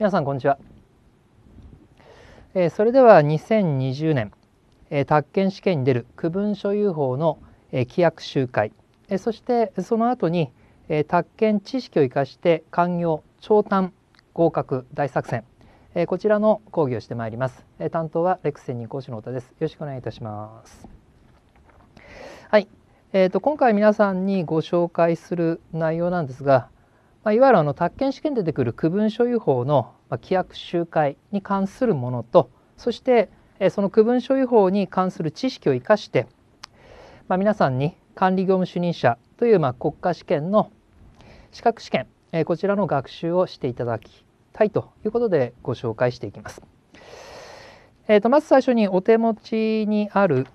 皆さんこんにちは、えー、それでは2020年、えー、宅建試験に出る区分所有法の、えー、規約集会、えー、そしてその後に、えー、宅建知識を生かして官業長短合格大作戦、えー、こちらの講義をしてまいります、えー、担当はレクセン2講師の太田ですよろしくお願いいたしますはい、えーと、今回皆さんにご紹介する内容なんですが、まあ、いわゆるあの宅建試験で出てくる区分所有法の規約集会に関するものとそしてその区分所有法に関する知識を生かして、まあ、皆さんに管理業務主任者というまあ国家試験の資格試験こちらの学習をしていただきたいということでご紹介していきます。えー、とまず最初にお手持ちにある、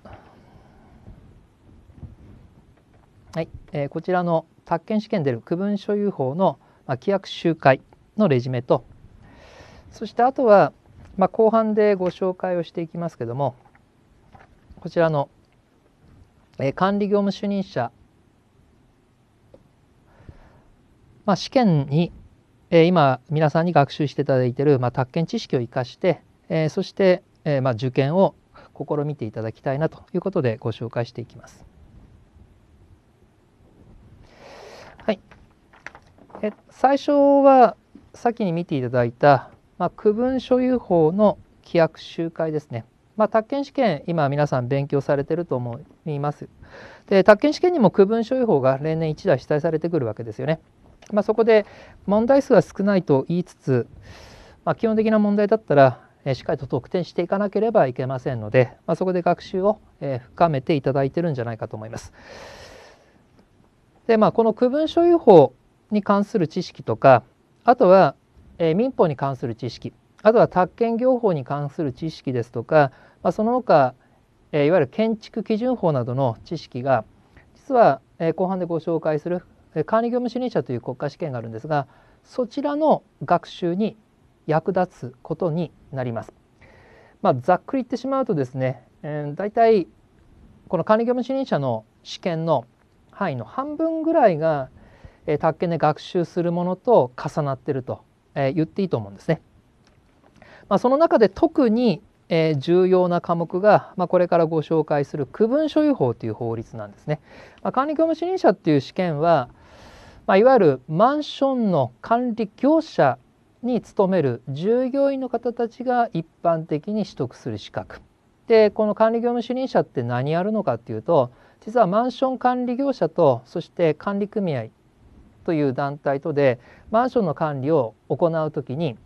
はいえー、こちらの宅建試験出る区分所有法のまあ、規約集会のレジュメとそしてあとは、まあ、後半でご紹介をしていきますけどもこちらの、え管理業務主任者、まあ、試験に、え今皆さんに学習していただいている、まあ、宅建知識を生かして、えそして、えまあ、受験を試みていただきたいなということでご紹介していきます。はい、え最初は先に見ていただいた、まあ、区分所有法の規約集会ですね。まあ、宅建試験今皆さん勉強されてると思います。で宅建試験にも区分所有法が例年1台出題されてくるわけですよね。まあ、そこで問題数は少ないと言いつつ、まあ、基本的な問題だったらしっかりと得点していかなければいけませんので、まあ、そこで学習を深めていただいてるんじゃないかと思います。でまあこの区分所有法に関する知識とかあとは、えー、民法に関する知識あとは宅建業法に関する知識ですとか、まあ、その他、えー、いわゆる建築基準法などの知識が実は、えー、後半でご紹介する、えー、管理業務主任者という国家試験があるんですがそちらの学習に役立つことになります。まあ、ざっくり言ってしまうとですね、えー、大体この管理業務主任者の試験の範囲の半分ぐらいがえ宅建で学習するものと重なってると、え言っていいと思うんですね。まあ、その中で特に、え重要な科目が、まあ、これからご紹介する区分所有法という法律なんですね。まあ、管理業務主任者っていう試験は、まあ、いわゆるマンションの管理業者に勤める従業員の方たちが一般的に取得する資格でこの管理業務主任者って何やるのかっていうと実はマンション管理業者とそして管理組合という団体とでマンションの管理を行うときに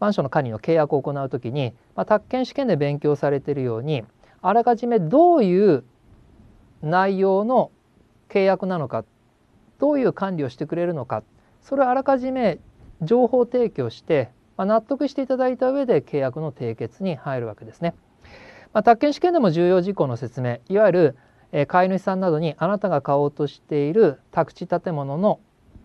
マンションの管理の契約を行う時に、まあ、宅建試験で勉強されているようにあらかじめどういう内容の契約なのかどういう管理をしてくれるのかそれをあらかじめ情報提供して、まあ、納得していただいた上で契約の締結に入るわけですね。まあ、宅建試験でも重要事項の説明いわゆる飼い主さんなどにあなたが買おうとしている宅地建物の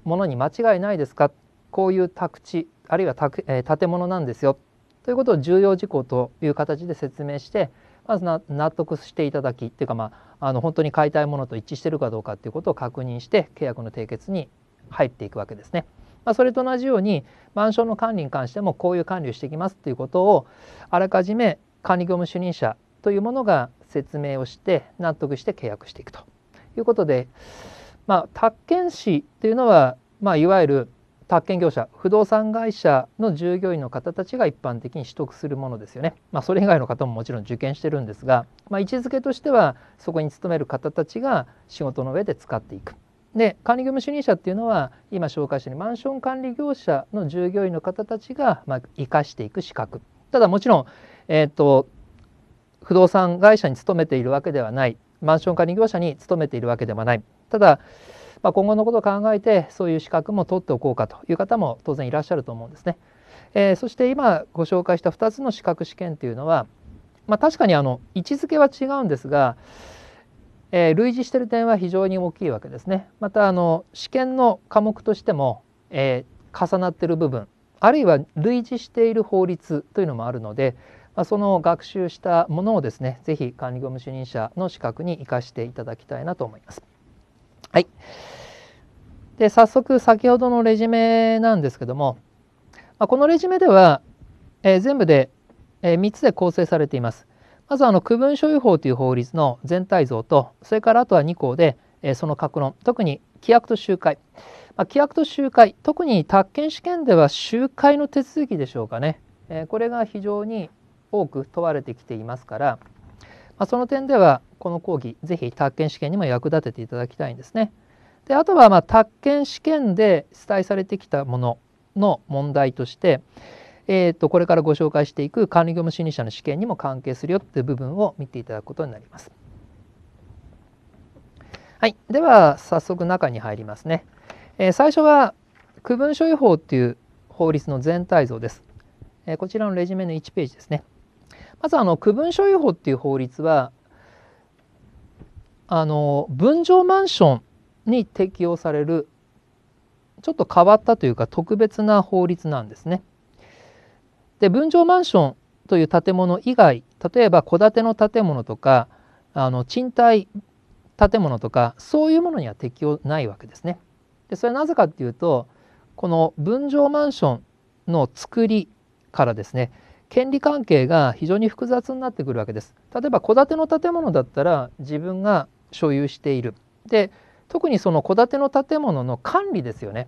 ものに間違いないですかこういう宅地あるいは宅、えー、建物なんですよということを重要事項という形で説明してまず納得していただきっていうか、まあ、あの本当に買いたいものと一致してるかどうかっていうことを確認して契約の締結に入っていくわけですね。まあ、それと同じようにマンションの管理に関してもこういう管理をしてきますということをあらかじめ管理業務主任者というものが説明をして納得して契約していくということでまあ、宅建士というのは、まあ、いわゆる宅建業者不動産会社の従業員の方たちが一般的に取得するものですよね、まあ、それ以外の方ももちろん受験してるんですが、まあ、位置づけとしてはそこに勤める方たちが仕事の上で使っていく。で管理業務主任者っていうのは今紹介したようにマンション管理業者の従業員の方たちが、まあ、生かしていく資格ただもちろん、えーと、と不動産会社に勤めているわけではないマンション管理業者に勤めているわけではないただ、まあ、今後のことを考えてそういう資格も取っておこうかという方も当然いらっしゃると思うんですね。えー、そして今ご紹介した2つの資格試験というのは、まあ、確かにあの位置づけは違うんですが、えー、類似してる点は非常に大きいわけですね。またあの試験の科目としても、えー、重なってる部分あるいは類似している法律というのもあるので、まあ、その学習したものをですね是非管理業務主任者の資格に生かしていただきたいなと思います。はい。で、早速先ほどのレジュメなんですけども、まこのレジュメでは、えー、全部で、え3つで構成されています。まずあの区分所有法という法律の全体像と、それからあとは2項で、えその格論、特に規約と集会。まあ、規約と集会、特に宅建試験では集会の手続きでしょうかね。えこれが非常に多く問われてきていますから、まあ、その点ではこの講義是非宅建試験にも役立てていただきたいんですね。であとはまあ宅建試験で出題されてきたものの問題として、えー、とこれからご紹介していく管理業務主理者の試験にも関係するよっていう部分を見ていただくことになります。はい、では早速中に入りますね。えー、最初は区分所有法っていう法律の全体像です。えこちらのレジュメの1ページですね。まずあの区分所有法っていう法律はあの分譲マンションに適用されるちょっと変わったというか特別な法律なんですね。で分譲マンションという建物以外例えば戸建ての建物とかあの賃貸建物とかそういうものには適用ないわけですね。でそれはなぜかっていうとこの分譲マンションの作りからですね権利関係が非常に複雑になってくるわけです。例えば戸建ての建物だったら自分が所有している。で特にその戸建ての建物の管理ですよね。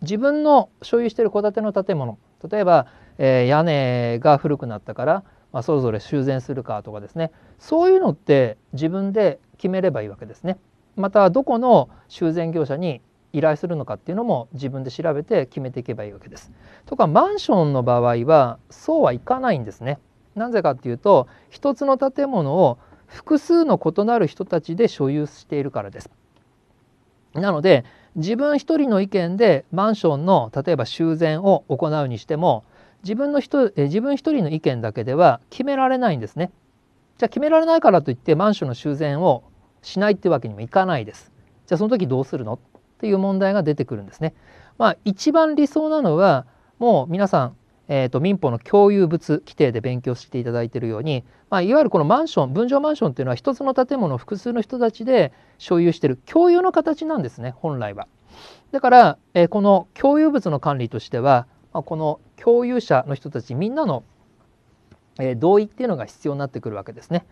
自分の所有している戸建ての建物例えば、えー、屋根が古くなったから、まあ、それぞれ修繕するかとかですねそういうのって自分で決めればいいわけですね。またどこの修繕業者に依頼するのかっていうのも自分で調べて決めていけばいいわけです。とかマンションの場合はそうはいかないんですね。なぜかっていうと一つの建物を複数の異なる人たちで所有しているからです。なので自分一人の意見でマンションの例えば修繕を行うにしても自分の人え自分一人の意見だけでは決められないんですね。じゃあ決められないからといってマンションの修繕をしないってわけにもいかないです。じゃあその時どうするのという問題が出てくるんですね。まあ、一番理想なのはもう皆さん、えー、と民法の共有物規定で勉強していただいているように、まあ、いわゆるこのマンション分譲マンションというのは一つの建物を複数の人たちで所有している共有の形なんですね本来は。だから、えー、この共有物の管理としては、まあ、この共有者の人たちみんなの、えー、同意っていうのが必要になってくるわけですね。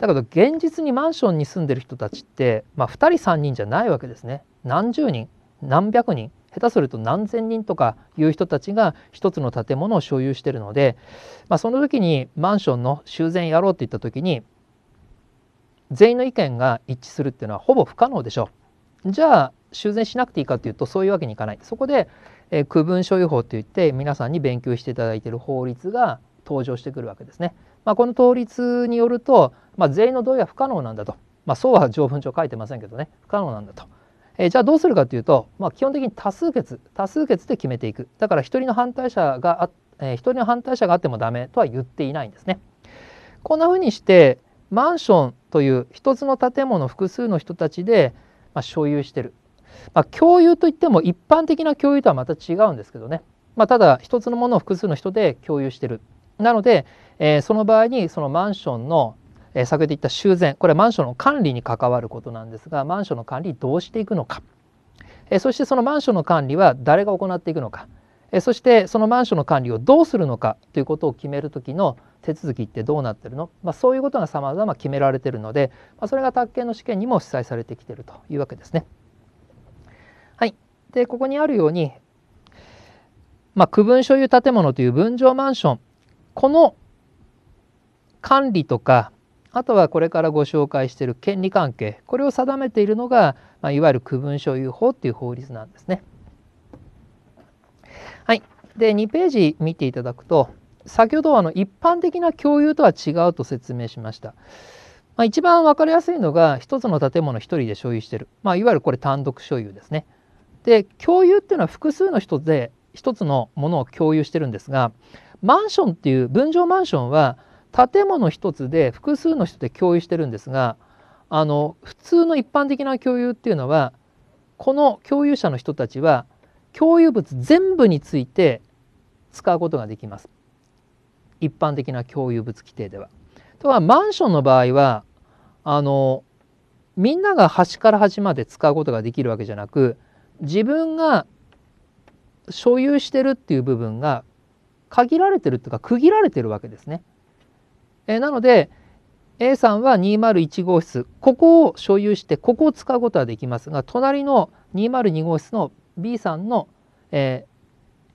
だけど現実にマンションに住んでる人たちって、まあ、2人3人じゃないわけですね何十人何百人下手すると何千人とかいう人たちが一つの建物を所有してるので、まあ、その時にマンションの修繕やろうって言った時に全員の意見が一致するっていうのはほぼ不可能でしょう。じゃあ修繕しなくていいかっていうとそういうわけにいかない。そこで、えー、区分所有法といって皆さんに勉強していただいている法律が登場してくるわけですね。まあ、この倒律によると、まあ、全員の同意は不可能なんだと、まあ、そうは条文上書いてませんけどね不可能なんだと。えー、じゃあどうするかというと、まあ、基本的に多数決多数決で決めていくだから1人の反対者があ、えー、1人の反対者があってもダメとは言っていないんですね。こんなふうにしてマンションという一つの建物複数の人たちで、まあ、所有してる、まあ、共有といっても一般的な共有とはまた違うんですけどね、まあ、ただ一つのものを複数の人で共有してるなので、えー、その場合にそのマンションの、えー、先ほど言った修繕これはマンションの管理に関わることなんですがマンションの管理どうしていくのか、えー、そしてそのマンションの管理は誰が行っていくのか、えー、そしてそのマンションの管理をどうするのかということを決める時の手続きってどうなってるの、まあ、そういうことがさまざま決められてるので、まあ、それが宅建の試験にも記載されてきてるというわけですね。はい、でここにあるように、まあ、区分所有建物という分譲マンションこの管理とかあとはこれからご紹介している権利関係これを定めているのが、まあ、いわゆる区分所有法っていう法律なんですね。はい、で2ページ見ていただくと先ほどあの一般的な共有とは違うと説明しました。まあ、一番分かりやすいのが1つの建物1人で所有してる、まあ、いわゆるこれ単独所有ですね。で共有っていうのは複数の人で1つのものを共有してるんですがマンションっていう分譲マンションは建物一つで複数の人で共有してるんですがあの普通の一般的な共有っていうのはこの共有者の人たちは共有物全部について使うことができます一般的な共有物規定では。とはマンションの場合はあのみんなが端から端まで使うことができるわけじゃなく自分が所有してるっていう部分が限られてるっていうか区切られてるわけですね。えなので A さんは201号室ここを所有してここを使うことはできますが隣の202号室の B さんの、え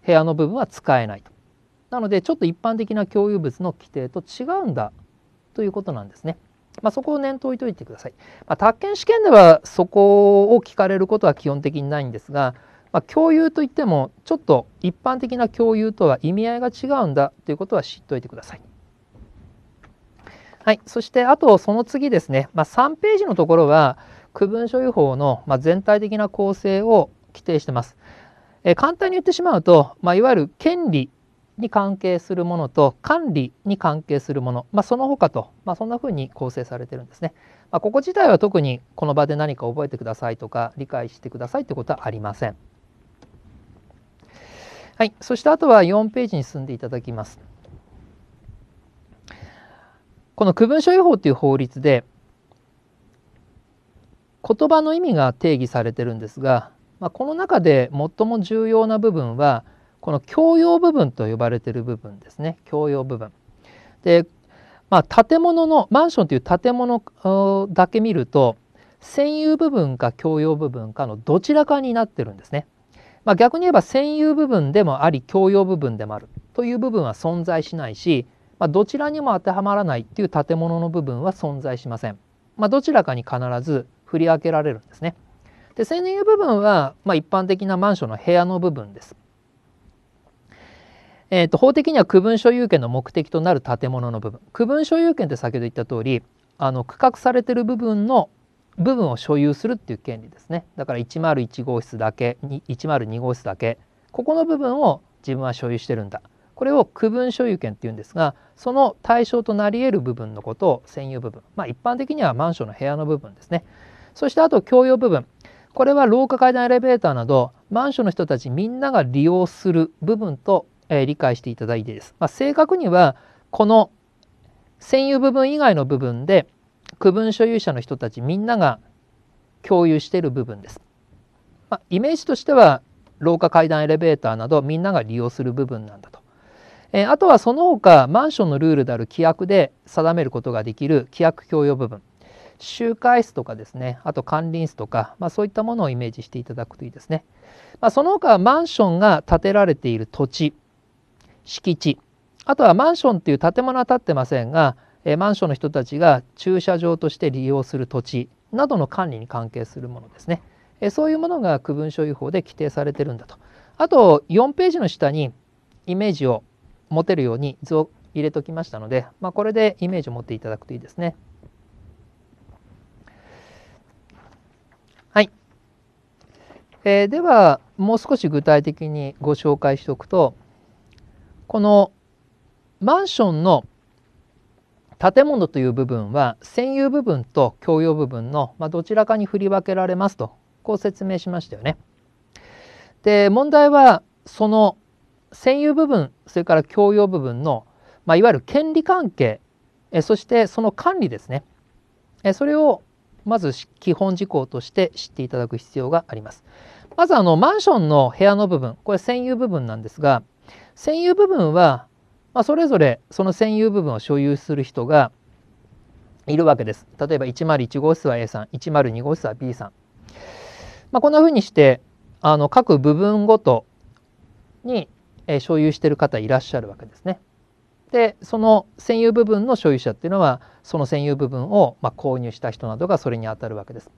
ー、部屋の部分は使えないと。なのでちょっと一般的な共有物の規定と違うんだということなんですね。まあ、そこを念頭に置いておいてください。まあ、宅建試験ではそこを聞かれることは基本的にないんですがまあ、共有といってもちょっと一般的な共有とは意味合いが違うんだということは知っておいてください。はい、そしてあとその次ですね、まあ、3ページのところは区分所有法の全体的な構成を規定してます。え簡単に言ってしまうと、まあ、いわゆる権利に関係するものと管理に関係するもの、まあ、その他と、まあ、そんな風に構成されてるんですね。まあ、ここ自体は特にこの場で何か覚えてくださいとか理解してくださいってことはありません。はい、そしてあとは4ページに進んでいただきます。この区分所有法という法律で言葉の意味が定義されてるんですが、まあ、この中で最も重要な部分はこの共用部分と呼ばれている部分ですね共用部分。で、まあ、建物のマンションという建物だけ見ると占有部分か共用部分かのどちらかになってるんですね。まあ、逆に言えば占有部分でもあり共用部分でもあるという部分は存在しないし、まあ、どちらにも当てはまらないっていう建物の部分は存在しません。まあ、どちらかに必ず振り分けられるんですね。で占有部分は、ま一般的なマンションの部屋の部分です。えーと、と法的には区分所有権の目的となる建物の部分区分所有権って先ほど言った通りあの区画されてる部分の部分を所有するっていう権利ですねだから101号室だけ102号室だけここの部分を自分は所有してるんだこれを区分所有権っていうんですがその対象となり得る部分のことを占有部分まあ一般的にはマンションの部屋の部分ですねそしてあと共用部分これは廊下階段エレベーターなどマンションの人たちみんなが利用する部分と、えー、理解していただいてです、まあ、正確にはこの占有部分以外の部分で区分所有者の人たちみんなが共有している部分です。まあ、イメージとしては廊下階段エレベーターなどみんなが利用する部分なんだと。えー、あとはその他マンションのルールである規約で定めることができる規約共用部分集会室とかですねあと管理室とか、まあ、そういったものをイメージしていただくといいですね、まあ、その他はマンションが建てられている土地敷地あとはマンションっていう建物は建ってませんがえマンションの人たちが駐車場として利用する土地などの管理に関係するものですね、えそういうものが区分所有法で規定されてるんだとあと4ページの下にイメージを持てるように図を入れておきましたので、まあ、これでイメージを持っていただくといいですねはい、えー、ではもう少し具体的にご紹介しておくとこのマンションの建物という部分は占有部分と共用部分の、まあ、どちらかに振り分けられますとこう説明しましたよね。で問題はその占有部分それから共用部分の、まあ、いわゆる権利関係えそしてその管理ですねえそれをまず基本事項として知っていただく必要があります。まずあのマンションの部屋の部分これ占有部分なんですが占有部分はまあ、それぞれその占有部分を所有する人がいるわけです。例えば101号室は A さん、102号室は B さん。まあ、こんなふうにしてあの各部分ごとに、えー、所有している方いらっしゃるわけですね。でその占有部分の所有者っていうのはその占有部分を、まあ、購入した人などがそれにあたるわけです。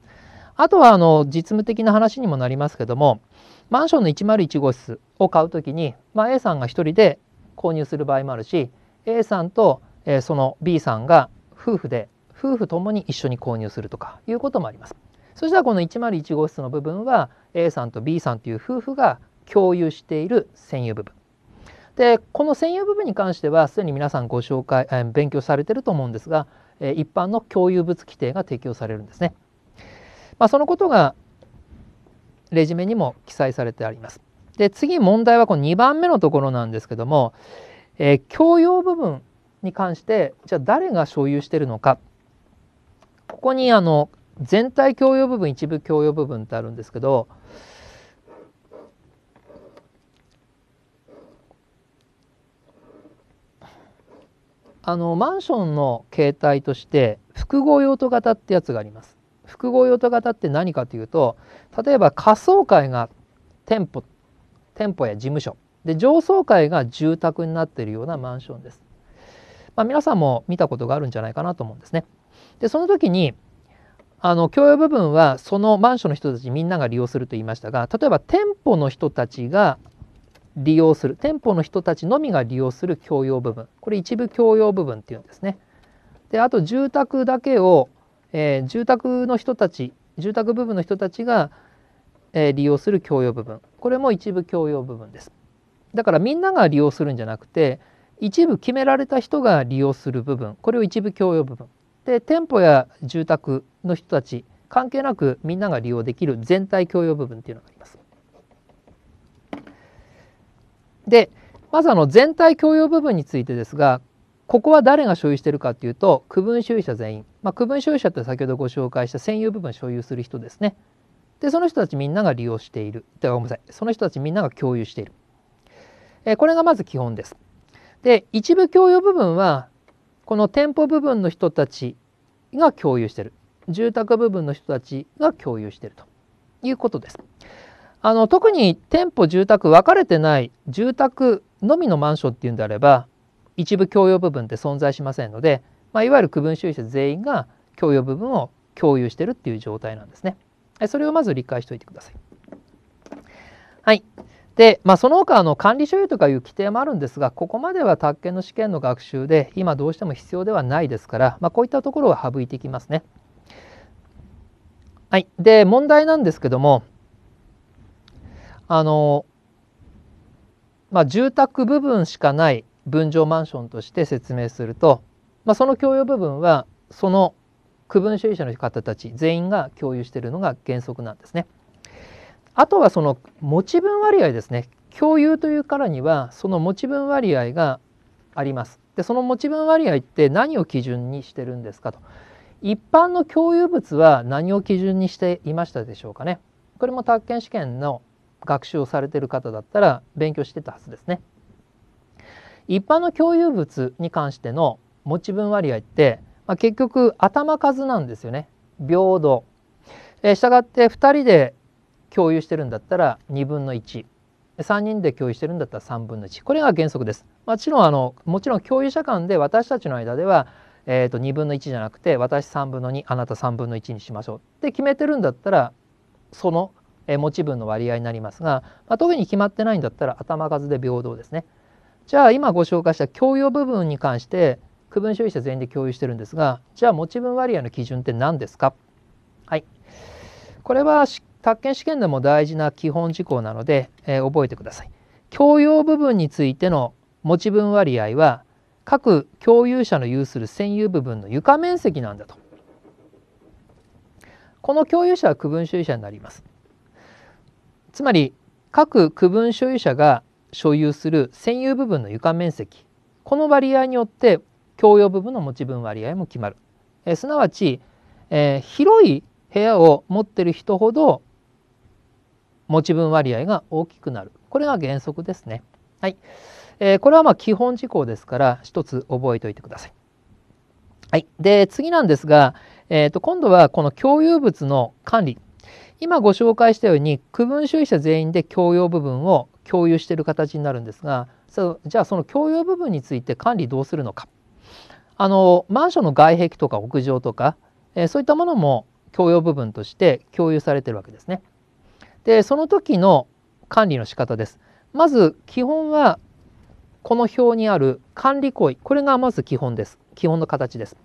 あとはあの実務的な話にもなりますけどもマンションの101号室を買うときに、まあ、A さんが1人で購入する場合もあるし A さんと、えその B さんが夫婦で夫婦ともに一緒に購入するとかいうこともあります。そしたらこの101号室の部分は A さんと B さんという夫婦が共有している専有部分。でこの専有部分に関してはすでに皆さんご紹介、え勉強されてると思うんですが、え一般の共有物規定が適用されるんですね。まあ、そのことがレジュメにも記載されてあります。で、次問題はこの2番目のところなんですけども、えー、共用部分に関して、じゃあ誰が所有してるのか。ここにあの、全体共用部分、一部共用部分ってあるんですけど、あの、マンションの形態として、複合用途型ってやつがあります。複合用途型って何かというと、例えば仮想階が店舗店舗や事務所で上層階が住宅になっているようなマンションです、まあ、皆さんも見たことがあるんじゃないかなと思うんですねでその時にあの共用部分はそのマンションの人たちみんなが利用すると言いましたが例えば店舗の人たちが利用する店舗の人たちのみが利用する共用部分これ一部共用部分っていうんですねであと住宅だけを、えー、住宅の人たち住宅部分の人たちがえ利用する共用部分これも一部共用部分ですだからみんなが利用するんじゃなくて一部決められた人が利用する部分これを一部共用部分で店舗や住宅の人たち関係なくみんなが利用できる全体共用部分っていうのがあります。でまずあの全体共用部分についてですがここは誰が所有しているかというと区分所有者全員、まあ、区分所有者って先ほどご紹介した占有部分所有する人ですねでその人たちみんなが利用しているごめんなさいその人たちみんなが共有している、えー、これがまず基本ですで一部共有部分はこの店舗部分の人たちが共有している住宅部分の人たちが共有しているということですあの特に店舗住宅分かれてない住宅のみのマンションっていうんであれば一部共用部分って存在しませんので、まあ、いわゆる区分収支全員が共用部分を共有してるっていう状態なんですね。それをまず理解しておいてください。はい。で、まあ、その他の管理所有とかいう規定もあるんですがここまでは宅建の試験の学習で今どうしても必要ではないですから、まあ、こういったところは省いていきますね。はい、で問題なんですけどもあの、まあ、住宅部分しかない分譲マンションとして説明すると、まあ、その共用部分はその区分所有者の方たち全員が共有しているのが原則なんですね。あとはその持ち分割合ですね共有というからにはその持ち分割合があります。でその持ち分割合って何を基準にしてるんですかと。一般の共有物は何を基準にしていましたでしょうかね。これも宅建試験の学習をされてる方だったら勉強してたはずですね。一般の共有物に関しての持ち分割合ってまあ、結局頭数なんですよね平等。えー、従って2人で共有してるんだったら2分の1。3人で共有してるんだったら3分の1これが原則ですもちろんあのもちろん共有者間で私たちの間では、えー、と2分の1じゃなくて私3分の2あなた3分の1にしましょうって決めてるんだったらその、え持ち分の割合になりますが、まあ、特に決まってないんだったら頭数で平等ですねじゃあ今ご紹介した共用部分に関して区分所有者全員で共有してるんですがじゃあ持ち分割合の基準って何ですかはいこれは宅建試験でも大事な基本事項なので、えー、覚えてください。共用部分についての持ち分割合は各共有者の有する占有部分の床面積なんだと。この共有者は区分所有者になります。つまり各区分所有者が所有する占有部分の床面積この割合によって共用部分の持ち分割合も決まる、えー、すなわち、えー、広い部屋を持ってる人ほど持ち分割合が大きくなるこれが原則ですねはい、えー、これはまあ基本事項ですから一つ覚えておいてくださいはい、で次なんですが、えーと、今度はこの共有物の管理今ご紹介したように区分主義者全員で共用部分を共有している形になるんですがじゃあその共用部分について管理どうするのかあのマンションの外壁とか屋上とか、えー、そういったものも共用部分として共有されてるわけですね。でその時の管理の仕方です。まず基本はこの表にある管理行為これがまず基本です基本の形です。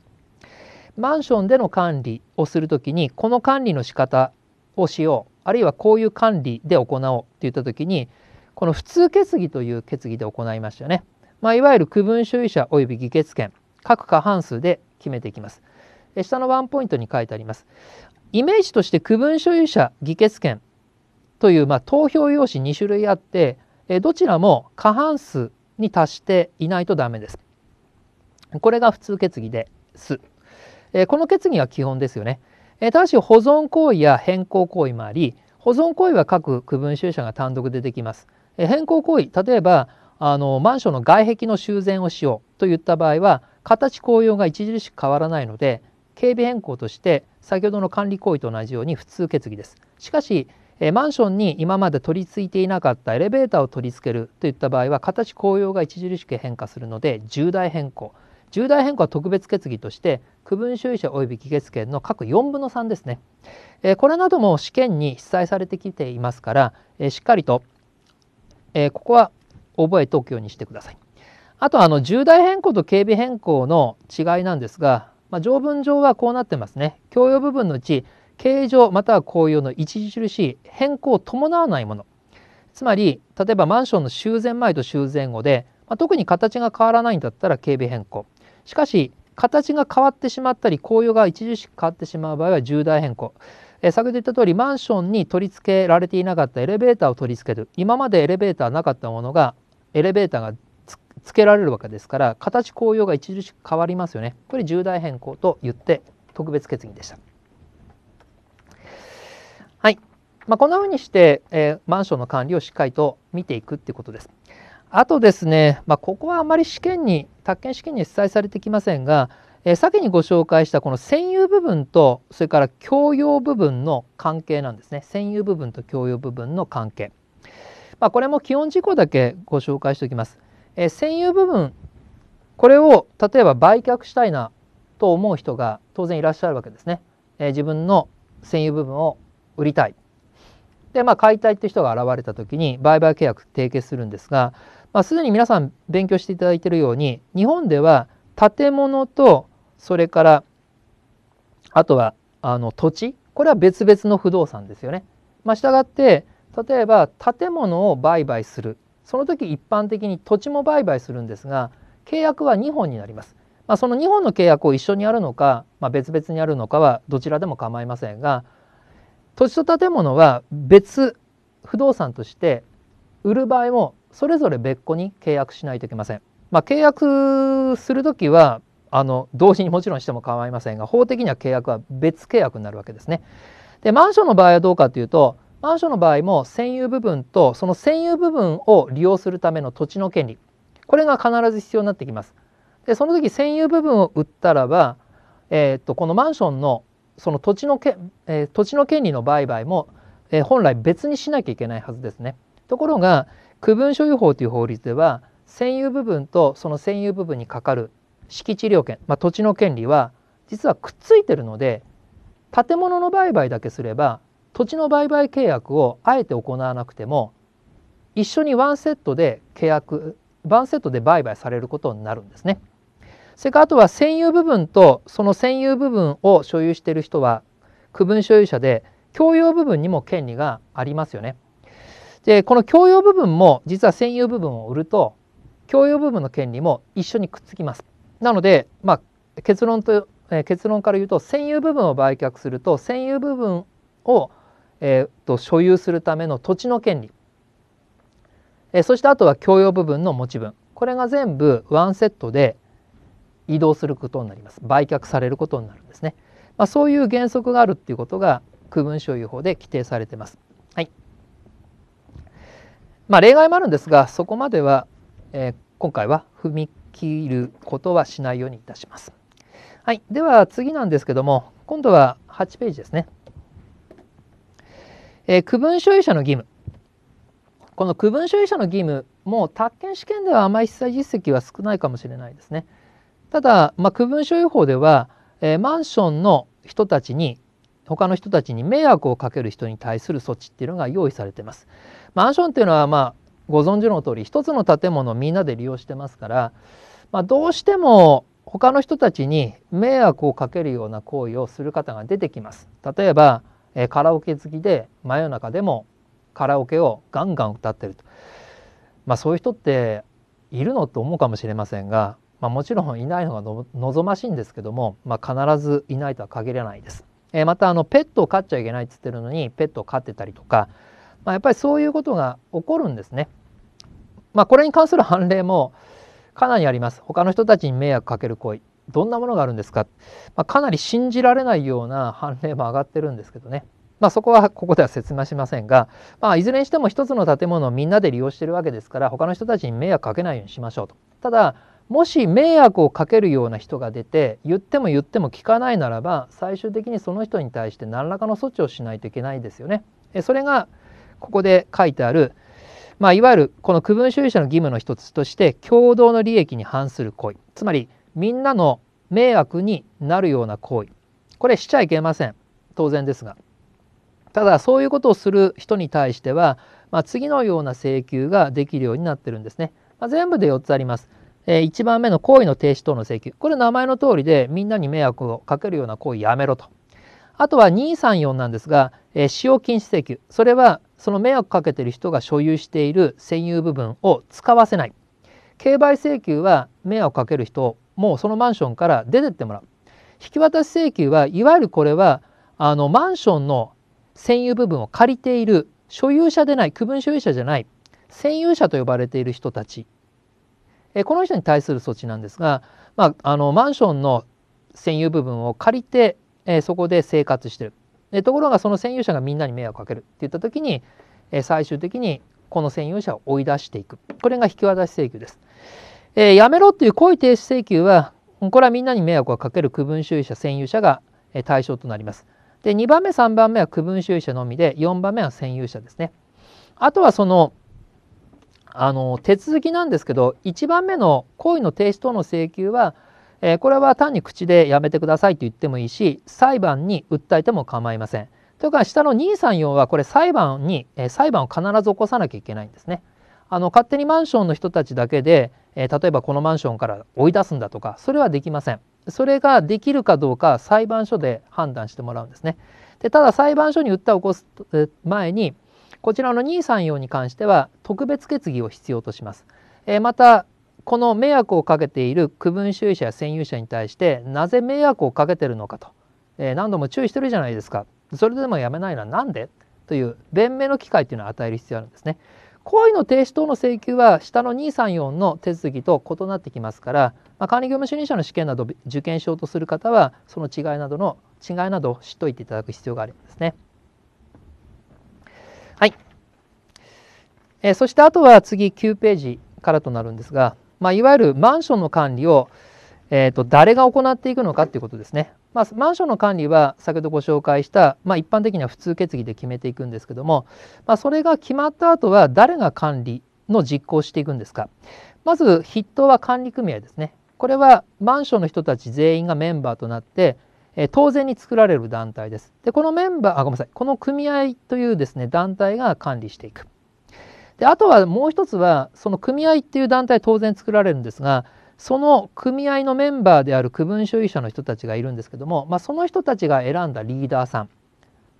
マンションでの管理をする時にこの管理の仕方をしようあるいはこういう管理で行おうっていった時にこの普通決議という決議で行いましたよね。まあ、いわゆる区分所有者及び議決権各過半数で決めていきます。下のワンポイントに書いてあります。イメージとして区分所有者議決権という、まあ、投票用紙2種類あってどちらも過半数に達していないとダメです。これが普通決議です。この決議は基本ですよね。ただし保存行為や変更行為もあり保存行為は各区分所有者が単独でできます。変更行為例えばあのマンションの外壁の修繕をしようといった場合は形効用が著しく変わらないので警備変更として先ほどの管理行為と同じように普通決議です。しかしマンションに今まで取り付いていなかったエレベーターを取り付けるといった場合は形効用が著しく変化するので重大変更重大変更は特別決議として区分所有者及び議決権の各4分の3ですねこれなども試験に記載されてきていますからしっかりとここは覚えておくようにしてください。あとあの重大変更と警備変更の違いなんですが、まあ、条文上はこうなってますね。共用部分のうち形状または公用の著しい変更を伴わないものつまり例えばマンションの修繕前と修繕後で、まあ、特に形が変わらないんだったら警備変更しかし形が変わってしまったり公用が著しく変わってしまう場合は重大変更え先ほど言った通りマンションに取り付けられていなかったエレベーターを取り付ける今までエレベーターなかったものがエレベーターが付けられるわけですから形効用が著しく変わりますよねこれ重大変更と言って特別決議でしたはいまあ、こんなふうにして、えー、マンションの管理をしっかりと見ていくっていうことですあとですね、まあ、ここはあまり試験に宅建試験に記載されてきませんが、えー、先にご紹介したこの占有部分とそれから共用部分の関係なんですね占有部分と共用部分の関係、まあ、これも基本事項だけご紹介しておきますえー、占有部分これを例えば売却したいなと思う人が当然いらっしゃるわけですね。えー、自分の占有部分を売りたい。でまあ買いたいって人が現れた時に売買契約締結するんですが、まあ、すでに皆さん勉強していただいているように日本では建物とそれからあとはあの土地これは別々の不動産ですよね。まあ、従って例えば建物を売買するその時一般的に土地も売買するんですが契約は2本になります。まあ、その2本の契約を一緒にやるのか、まあ、別々にやるのかはどちらでも構いませんが土地と建物は別不動産として売る場合もそれぞれ別個に契約しないといけません。まあ、契約する時はあの同時にもちろんしても構いませんが法的には契約は別契約になるわけですね。でマンションの場合はどうかというとマンションの場合も占有部分とその占有部分を利用するための土地の権利これが必ず必要になってきます。でその時占有部分を売ったらば、えー、っとこのマンションのその土地のけ、えー、土地の権利の売買も、えー、本来別にしなきゃいけないはずですね。ところが区分所有法という法律では占有部分とその占有部分にかかる敷地料権、まあ、土地の権利は実はくっついてるので建物の売買だけすれば土地の売買契約をあえて行わなくても一緒にワンセットで契約ワンセットで売買されることになるんですね。それからあとは占有部分とその占有部分を所有している人は区分所有者で共用部分にも権利がありますよね。でこの共用部分も実は占有部分を売ると共用部分の権利も一緒にくっつきます。なので、まあ、結論と、え結論から言うと占有部分を売却すると占有部分をえー、と所有するための土地の権利、えー、そしてあとは共用部分の持ち分これが全部ワンセットで移動することになります売却されることになるんですね、まあ、そういう原則があるっていうことが区分所有法で規定されてます、はいまあ、例外もあるんですがそこまでは、えー、今回は踏み切ることはしないようにいたしますはいでは次なんですけども今度は8ページですねえー、区分所有者の義務この区分所有者の義務も宅建試験ではあまり被災実績は少ないかもしれないですね。ただ、まあ、区分所有法では、えー、マンションの人たちに他の人たちに迷惑をかける人に対する措置っていうのが用意されてます。マンションっていうのは、まあ、ご存知の通り一つの建物をみんなで利用してますから、まあ、どうしても他の人たちに迷惑をかけるような行為をする方が出てきます。例えばえカラオケ好きで真夜中でもカラオケをガンガン歌ってると、まあ、そういう人っているのと思うかもしれませんが、まあ、もちろんいないのが望ましいんですけども、まあ、必ずいないとは限らないです。えまたあのペットを飼っちゃいけないっつってるのにペットを飼ってたりとか、まあ、やっぱりそういうことが起こるんですね。まあ、これに関する判例もかなりあります。他の人たちに迷惑かける行為。どんなものがあるんですか、まあ、かなり信じられないような判例も上がってるんですけどね。まあ、そこはここでは説明しませんが、まあ、いずれにしても一つの建物をみんなで利用してるわけですから他の人たちに迷惑かけないようにしましょうと。ただもし迷惑をかけるような人が出て言っても言っても聞かないならば最終的にその人に対して何らかの措置をしないといけないですよね。それがここで書いてある、まあ、いわゆるこの区分所有者の義務の一つとして共同の利益に反する行為つまりみんなの迷惑になるような行為これしちゃいけません当然ですがただそういうことをする人に対しては、まあ、次のような請求ができるようになってるんですね、まあ、全部で4つあります、えー、1番目の行為の停止等の請求これ名前の通りでみんなに迷惑をかけるような行為やめろとあとは234なんですが、えー、使用禁止請求それはその迷惑かけてる人が所有している占有部分を使わせない競売請求は迷惑かける人をもうそのマンションから出てってもらう引き渡し請求はいわゆるこれはあのマンションの占有部分を借りている所有者でない区分所有者じゃない占有者と呼ばれている人たちえこの人に対する措置なんですが、まあ、あのマンションの占有部分を借りて、えそこで生活してるでところがその占有者がみんなに迷惑かけるっていった時に、え最終的にこの占有者を追い出していくこれが引き渡し請求です。えー、やめろっていう行為停止請求はこれはみんなに迷惑をかける区分収益者占有者が対象となります。で2番目3番目は区分収益者のみで4番目は占有者ですね。あとはそのあの手続きなんですけど1番目の行為の停止等の請求は、えー、これは単に口でやめてくださいと言ってもいいし裁判に訴えても構いません。というか下の234はこれ裁判に、えー、裁判を必ず起こさなきゃいけないんですね。あの勝手にマンションの人たちだけでえ例えばこのマンションから追い出すんだとかそれはできませんそれができるかどうか裁判所で判断してもらうんですねでただ裁判所に訴えを起こす前にこちらの234に関しては特別決議を必要とします、えまたこの迷惑をかけている区分所有者や占有者に対してなぜ迷惑をかけているのかと、え何度も注意してるじゃないですかそれでもやめないのは何でという弁明の機会というのを与える必要があるんですね。行為の停止等の請求は下の234の手続きと異なってきますから、まあ、管理業務主任者の試験など受験しようとする方はその違いなどの違いなどを知っておいていただく必要があるんですね。はい、えー、そしてあとは次9ページからとなるんですが、まあ、いわゆるマンションの管理を、えーと誰が行っていくのかということですね。まあ、マンションの管理は先ほどご紹介した、まあ、一般的には普通決議で決めていくんですけども、まあ、それが決まった後は誰が管理の実行していくんですかまず筆頭は管理組合ですねこれはマンションの人たち全員がメンバーとなってえ当然に作られる団体です。でこのメンバーあごめんなさいこの組合というですね団体が管理していく。であとはもう一つはその組合っていう団体当然作られるんですがその組合のメンバーである区分所有者の人たちがいるんですけども、まあ、その人たちが選んだリーダーさん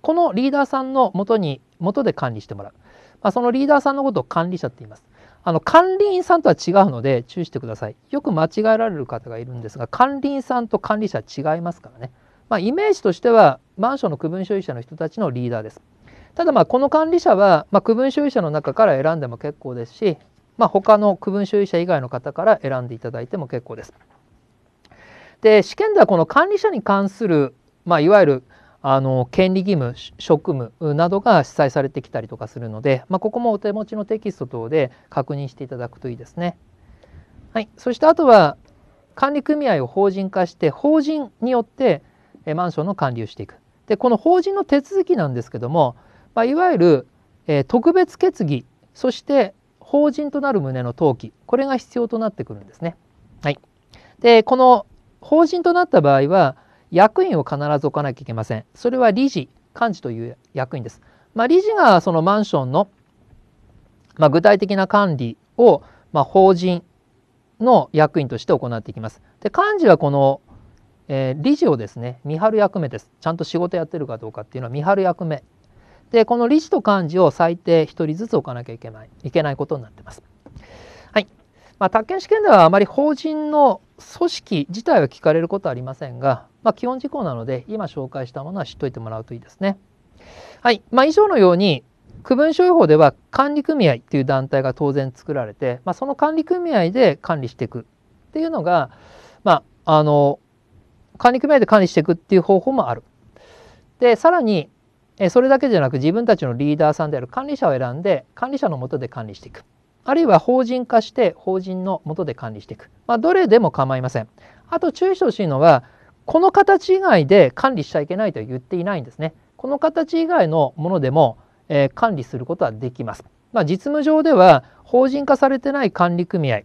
このリーダーさんのもとに元で管理してもらう、まあ、そのリーダーさんのことを管理者って言いますあの管理員さんとは違うので注意してくださいよく間違えられる方がいるんですが管理員さんと管理者は違いますからね、まあ、イメージとしてはマンションの区分所有者の人たちのリーダーですただまあこの管理者は、まあ、区分所有者の中から選んでも結構ですしまあ、他の区分所有者以外の方から選んでいただいても結構です。で試験ではこの管理者に関する、まあ、いわゆるあの権利義務職務などが記載されてきたりとかするので、まあ、ここもお手持ちのテキスト等で確認していただくといいですね。はい、そしてあとは管理組合を法人化して法人によってマンションの管理をしていく。でこの法人の手続きなんですけども、まあ、いわゆる、え特別決議そして法人となる旨の登記これが必要となってくるんですね。はい、でこの法人となった場合は役員を必ず置かなきゃいけません。それは理事幹事という役員です。まあ、理事がそのマンションの、まあ、具体的な管理を、まあ、法人の役員として行っていきます。で幹事はこの、えー、理事をですね見張る役目です。ちゃんと仕事やってるかどうかっていうのは見張る役目でこの理事と幹事を最低1人ずつ置かなきゃいけないいけないことになってます。はいまあ、宅建試験ではあまり法人の組織自体は聞かれることはありませんが、まあ、基本事項なので今紹介したものは知っといてもらうといいですね。はいまあ、以上のように区分所有法では管理組合っていう団体が当然作られて、まあ、その管理組合で管理していくっていうのが、まあ、あの管理組合で管理していくっていう方法もある。でさらにそれだけじゃなく自分たちのリーダーさんである管理者を選んで管理者のもとで管理していくあるいは法人化して法人のもとで管理していく、まあ、どれでも構いませんあと注意してほしいのはこの形以外で管理しちゃいけないと言っていないんですねこの形以外のものでも、えー、管理することはできます、まあ、実務上では法人化されてない管理組合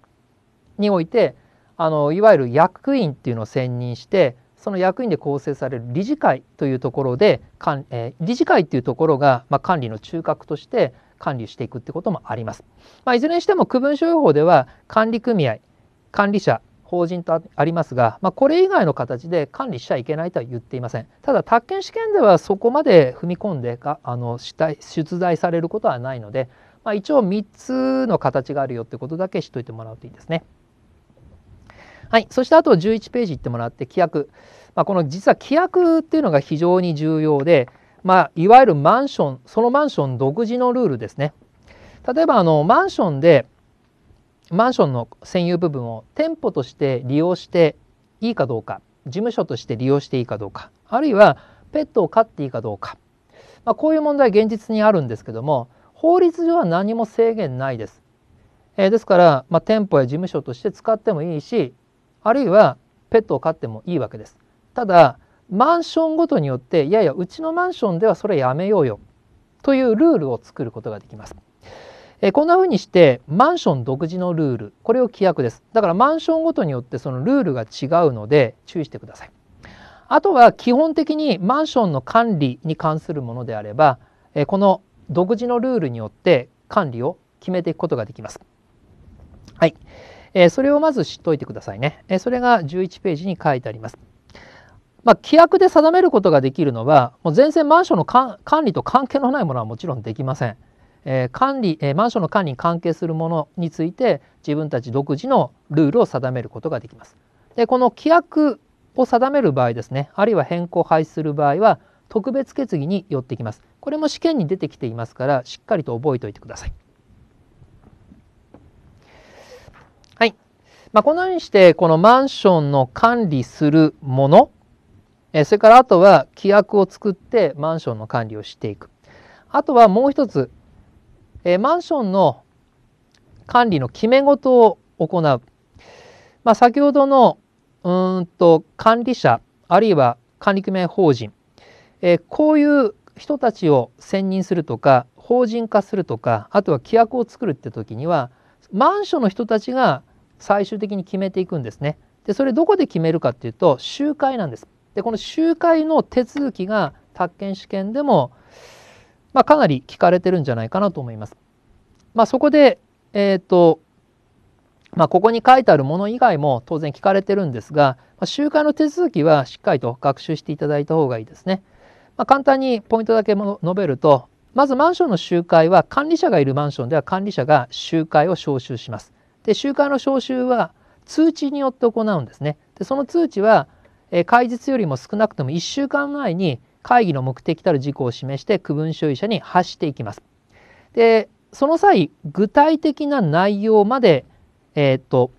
においてあのいわゆる役員っていうのを選任してその役員で構成される理事会というところで、えー、理事会というところが、まあ、管理の中核として管理していくってこともあります。まあ、いずれにしても区分所有法では管理組合管理者法人とありますが、まあ、これ以外の形で管理しちゃいけないとは言っていませんただ宅建試験ではそこまで踏み込んでかあの出題されることはないので、まあ、一応3つの形があるよってことだけ知しといてもらうといいですねはいそしてあと11ページいってもらって規約まあ、この実は規約っていうのが非常に重要で、まあ、いわゆるマンションそのマンション独自のルールですね例えばあのマンションでマンションの占有部分を店舗として利用していいかどうか事務所として利用していいかどうかあるいはペットを飼っていいかどうか、まあ、こういう問題現実にあるんですけども法律上は何も制限ないです。えー、ですから、まあ、店舗や事務所として使ってもいいしあるいはペットを飼ってもいいわけです。ただマンションごとによっていやいやうちのマンションではそれやめようよというルールを作ることができます。えこんな風にしてマンション独自のルールこれを規約ですだからマンションごとによってそのルールが違うので注意してくださいあとは基本的にマンションの管理に関するものであればえこの独自のルールによって管理を決めていくことができますはい、えそれをまず知っておいてくださいね、えそれが11ページに書いてありますまあ、規約で定めることができるのはもう全然マンションの管理と関係のないものはもちろんできません。えー、管理、えー、マンションの管理に関係するものについて自分たち独自のルールを定めることができます。でこの規約を定める場合ですねあるいは変更廃止する場合は特別決議によってきます。これも試験に出てきていますからしっかりと覚えておいてください。はい、まあ、このようにしてこのマンションの管理するものえそれからあとは規約を作ってマンションの管理をしていくあとはもう一つ、えマンションの管理の決め事を行う、まあ、先ほどのうんと管理者あるいは管理組合法人、えこういう人たちを選任するとか法人化するとかあとは規約を作るって時にはマンションの人たちが最終的に決めていくんですね。でそれどこで決めるかっていうと集会なんです。でこの集会の手続きが宅建試験でも、まあ、かなり聞かれてるんじゃないかなと思います。まあ、そこで、えーとまあ、ここに書いてあるもの以外も当然聞かれてるんですが、まあ、集会の手続きはしっかりと学習していただいた方がいいですね。まあ、簡単にポイントだけも述べるとまずマンションの集会は管理者がいるマンションでは管理者が集会を招集します。で集会の招集は通知によって行うんですね。でその通知はえ開日よりも少なくとも1週間前に会議の目的たる事項を示して区分所有者に発していきます。でその際具体的な内容まで、えー、っと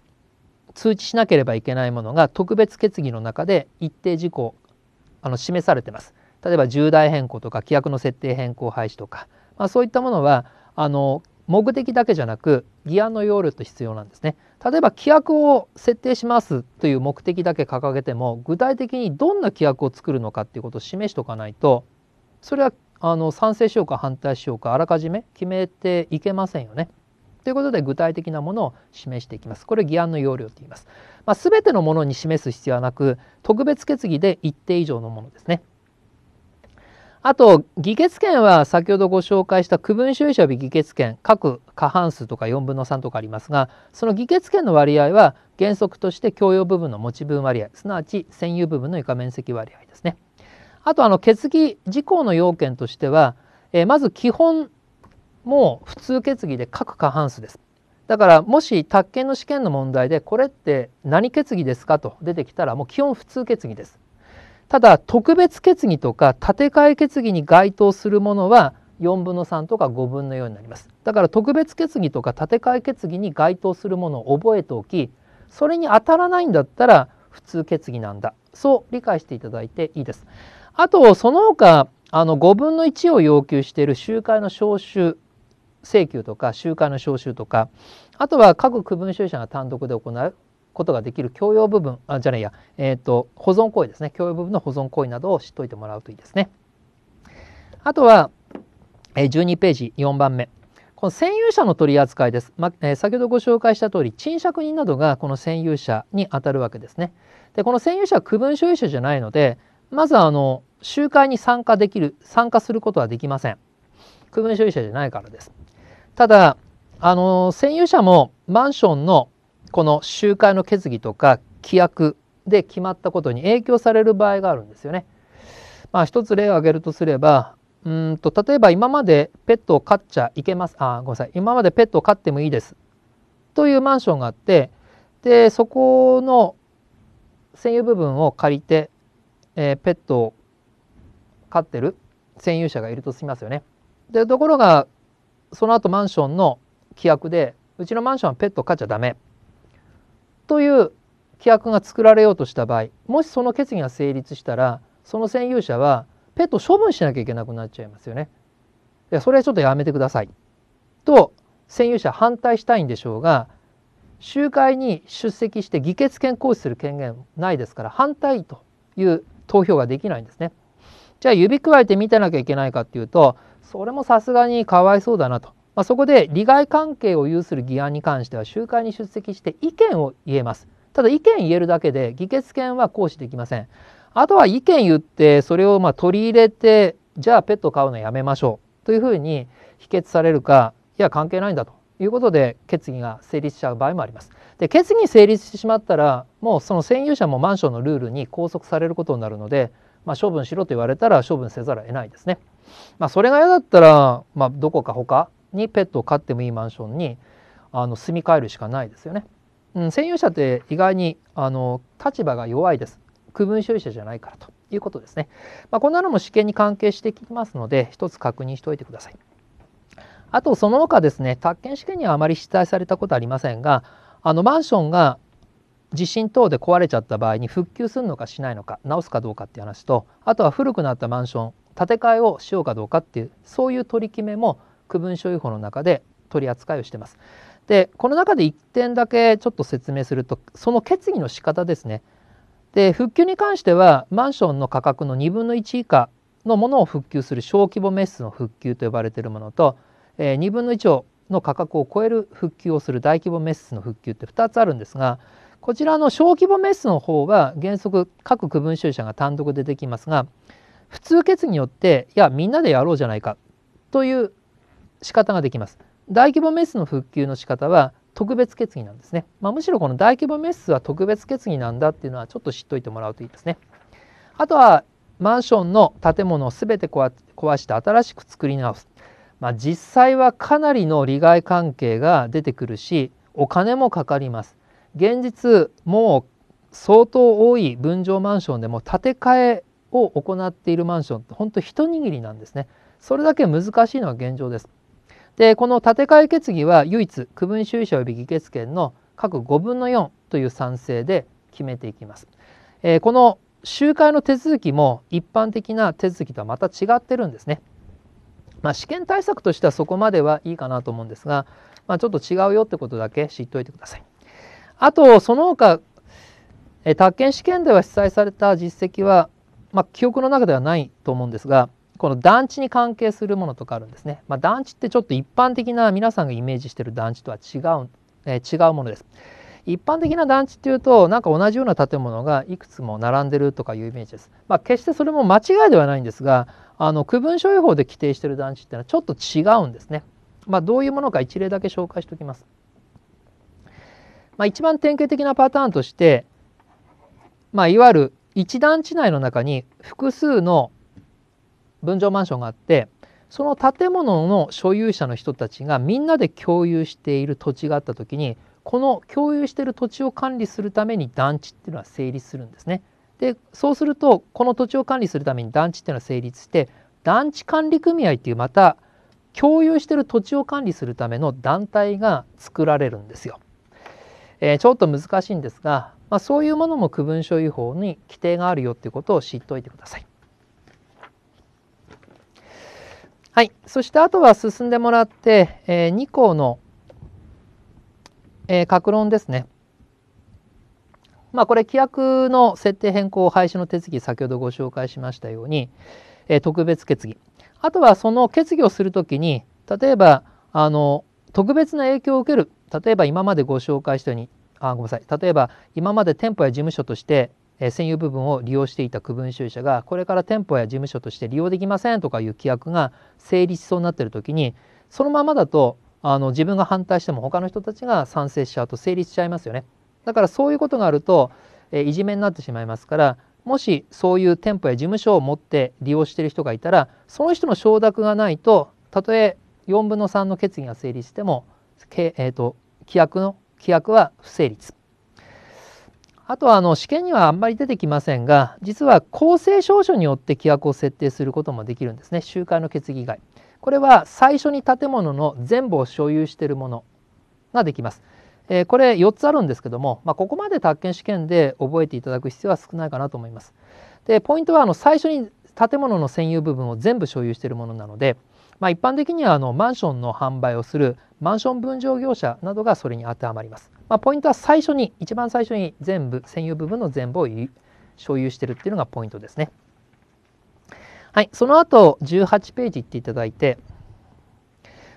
通知しなければいけないものが特別決議の中で一定事項あの示されてます。例えば重大変更とか規約の設定変更廃止とか、まあ、そういったものはあの目的だけじゃなく議案の容量と必要なんですね例えば規約を設定しますという目的だけ掲げても具体的にどんな規約を作るのかっていうことを示しておかないとそれはあの賛成しようか反対しようかあらかじめ決めていけませんよね。ということで具体的なものを示していきます。これ議案の要領と言います。まあ、全てのものに示す必要はなく特別決議で一定以上のものですね。あと、議決権は先ほどご紹介した区分収益者議決権、各過半数とか4分の3とかありますが、その議決権の割合は原則として共用部分の持ち分割合、すなわち占有部分の床面積割合ですね。あと、あの、決議事項の要件としては、えまず基本、もう普通決議で各過半数です。だからもし宅建の試験の問題でこれって何決議ですかと出てきたらもう基本普通決議です。ただ特別決議とか建て替え決議に該当するものは4分の3とか5分の4になりますだから特別決議とか建て替え決議に該当するものを覚えておきそれに当たらないんだったら普通決議なんだそう理解していただいていいですあとその他あの5分の1を要求している集会の招集請求とか集会の招集とかあとは各区分所有者が単独で行うことができる共用部分あじゃないや、えーと、保存行為ですね共用部分の保存行為などを知っておいてもらうといいですねあとは、え12ページ4番目この占有者の取り扱いです、まえー、先ほどご紹介した通り賃借人などがこの占有者にあたるわけですねでこの占有者は区分所有者じゃないのでまずあの集会に参加できる参加することはできません区分所有者じゃないからですただあの占有者もマンションのこの集会の決議とか規約で決まったことに影響される場合があるんですよね。まあ、一つ例を挙げるとすればうんと例えば今までペットを飼っちゃいけますあごめんなさい今までペットを飼ってもいいですというマンションがあってでそこの占有部分を借りて、えー、ペットを飼ってる占有者がいるとしますよね。でところがその後マンションの規約でうちのマンションはペットを飼っちゃダメという規約が作られようとした場合もしその決議が成立したらその占有者はペットを処分しなきゃいけなくなっちゃいますよね。いやそれはちょっとやめてくださいと占有者反対したいんでしょうが集会に出席して議決権行使する権限ないですから反対という投票ができないんですね。じゃあ指くわえて見てなきゃいけないかっていうとそれもさすがにかわいそうだなとまあ、そこで利害関係を有する議案に関しては集会に出席して意見を言えますただ意見言えるだけで議決権は行使できませんあとは意見言ってそれをま取り入れてじゃあペット飼うのやめましょうというふうに否決されるかいや関係ないんだということで決議が成立しちゃう場合もあります。で決議成立してしまったらもうその占有者もマンションのルールに拘束されることになるので、まあ、処分しろと言われたら処分せざるを得ないですね。まあ、それが嫌だったら、まあ、どこか他にペットを飼ってもいいマンションにあの住み替えるしかないですよね。うん、占有者って意外にあの立場が弱いです。区分所有者じゃないからということですね。まあ、こんなのも試験に関係してきますので一つ確認しておいてください。あとその他ですね宅建試験にはあまり出題されたことありませんがあのマンションが地震等で壊れちゃった場合に復旧するのかしないのか直すかどうかっていう話とあとは古くなったマンション建て替えをしようかどうかっていうそういう取り決めも区分所有法の中で取り扱いをしてます。でこの中で1点だけちょっと説明するとその決議の仕方ですね。で復旧に関してはマンションの価格の2分の1以下のものを復旧する小規模メッスの復旧と呼ばれているものと、えー、2分の1をの価格を超える復旧をする大規模メッスの復旧って2つあるんですがこちらの小規模メッスの方は原則各区分所有者が単独でできますが普通決議によっていやみんなでやろうじゃないかという仕方ができます。大規模メスの復旧の仕方は特別決議なんですね。まあ、むしろこの大規模メスは特別決議なんだっていうのはちょっと知っといてもらうといいですね。あとはマンションの建物を全て壊して新しく作り直す。まあ、実際はかなりの利害関係が出てくるしお金もかかります。現実もう相当多い分譲マンションでも建て替えを行っているマンションって本当一握りなんですね。それだけ難しいのは現状です。でこの建て替え決議は唯一区分収支及び議決権の各5分の4という賛成で決めていきます。えー、この集会の手続きも一般的な手続きとはまた違ってるんですね。まあ、試験対策としてはそこまではいいかなと思うんですが、まあ、ちょっと違うよってことだけ知っておいてください。あとその他、え宅建試験では記載された実績は、まあ、記憶の中ではないと思うんですがこの団地に関係するものとかあるんですね。まあ、団地ってちょっと一般的な皆さんがイメージしている団地とは違う、えー、違うものです。一般的な団地っていうとなんか同じような建物がいくつも並んでるとかいうイメージです。まあ、決してそれも間違いではないんですがあの区分所有法で規定している団地っていうのはちょっと違うんですね。まあ、どういうものか一例だけ紹介しておきます。まあ、一番典型的なパターンとして、まあ、いわゆる一団地内の中に複数の分譲マンションがあってその建物の所有者の人たちがみんなで共有している土地があった時にこの共有している土地を管理するために団地っていうのは成立するんですね。でそうするとこの土地を管理するために団地っていうのは成立して団地管理組合っていうまた共有している土地を管理するための団体が作られるんですよ。えー、ちょっと難しいんですが、まあ、そういうものも区分所有法に規定があるよっていうことを知っておいてください。はい。そしてあとは進んでもらって、えー、2項の、えー、格論ですね。まあこれ規約の設定変更廃止の手続き先ほどご紹介しましたように、えー、特別決議あとはその決議をするときに例えばあの特別な影響を受ける例えば今までご紹介したようにあごめんなさい例えば今まで店舗や事務所としてえ専有部分を利用していた区分収者がこれから店舗や事務所として利用できませんとかいう規約が成立しそうになってる時にそのままだとあの自分が反対しても他の人たちが賛成しちゃうと成立しちゃいますよね。だからそういうことがあると、えいじめになってしまいますからもしそういう店舗や事務所を持って利用してる人がいたらその人の承諾がないとたとえ4分の3の決議が成立しても、えーと、と規約の規約は不成立あとはあの試験にはあんまり出てきませんが実は公正証書によって規約を設定することもできるんですね集会の決議以外これは最初に建物の全部を所有しているものができます、えー、これ4つあるんですけども、まあ、ここまで宅建試験で覚えていただく必要は少ないかなと思いますでポイントはあの最初に建物の占有部分を全部所有しているものなので、まあ、一般的にはあのマンションの販売をするマンション分譲業者などがそれに当てはまりますまあ、ポイントは最初に一番最初に全部専用部分の全部を所有してるっていうのがポイントですね。はい、その後18ページ行っていただいて、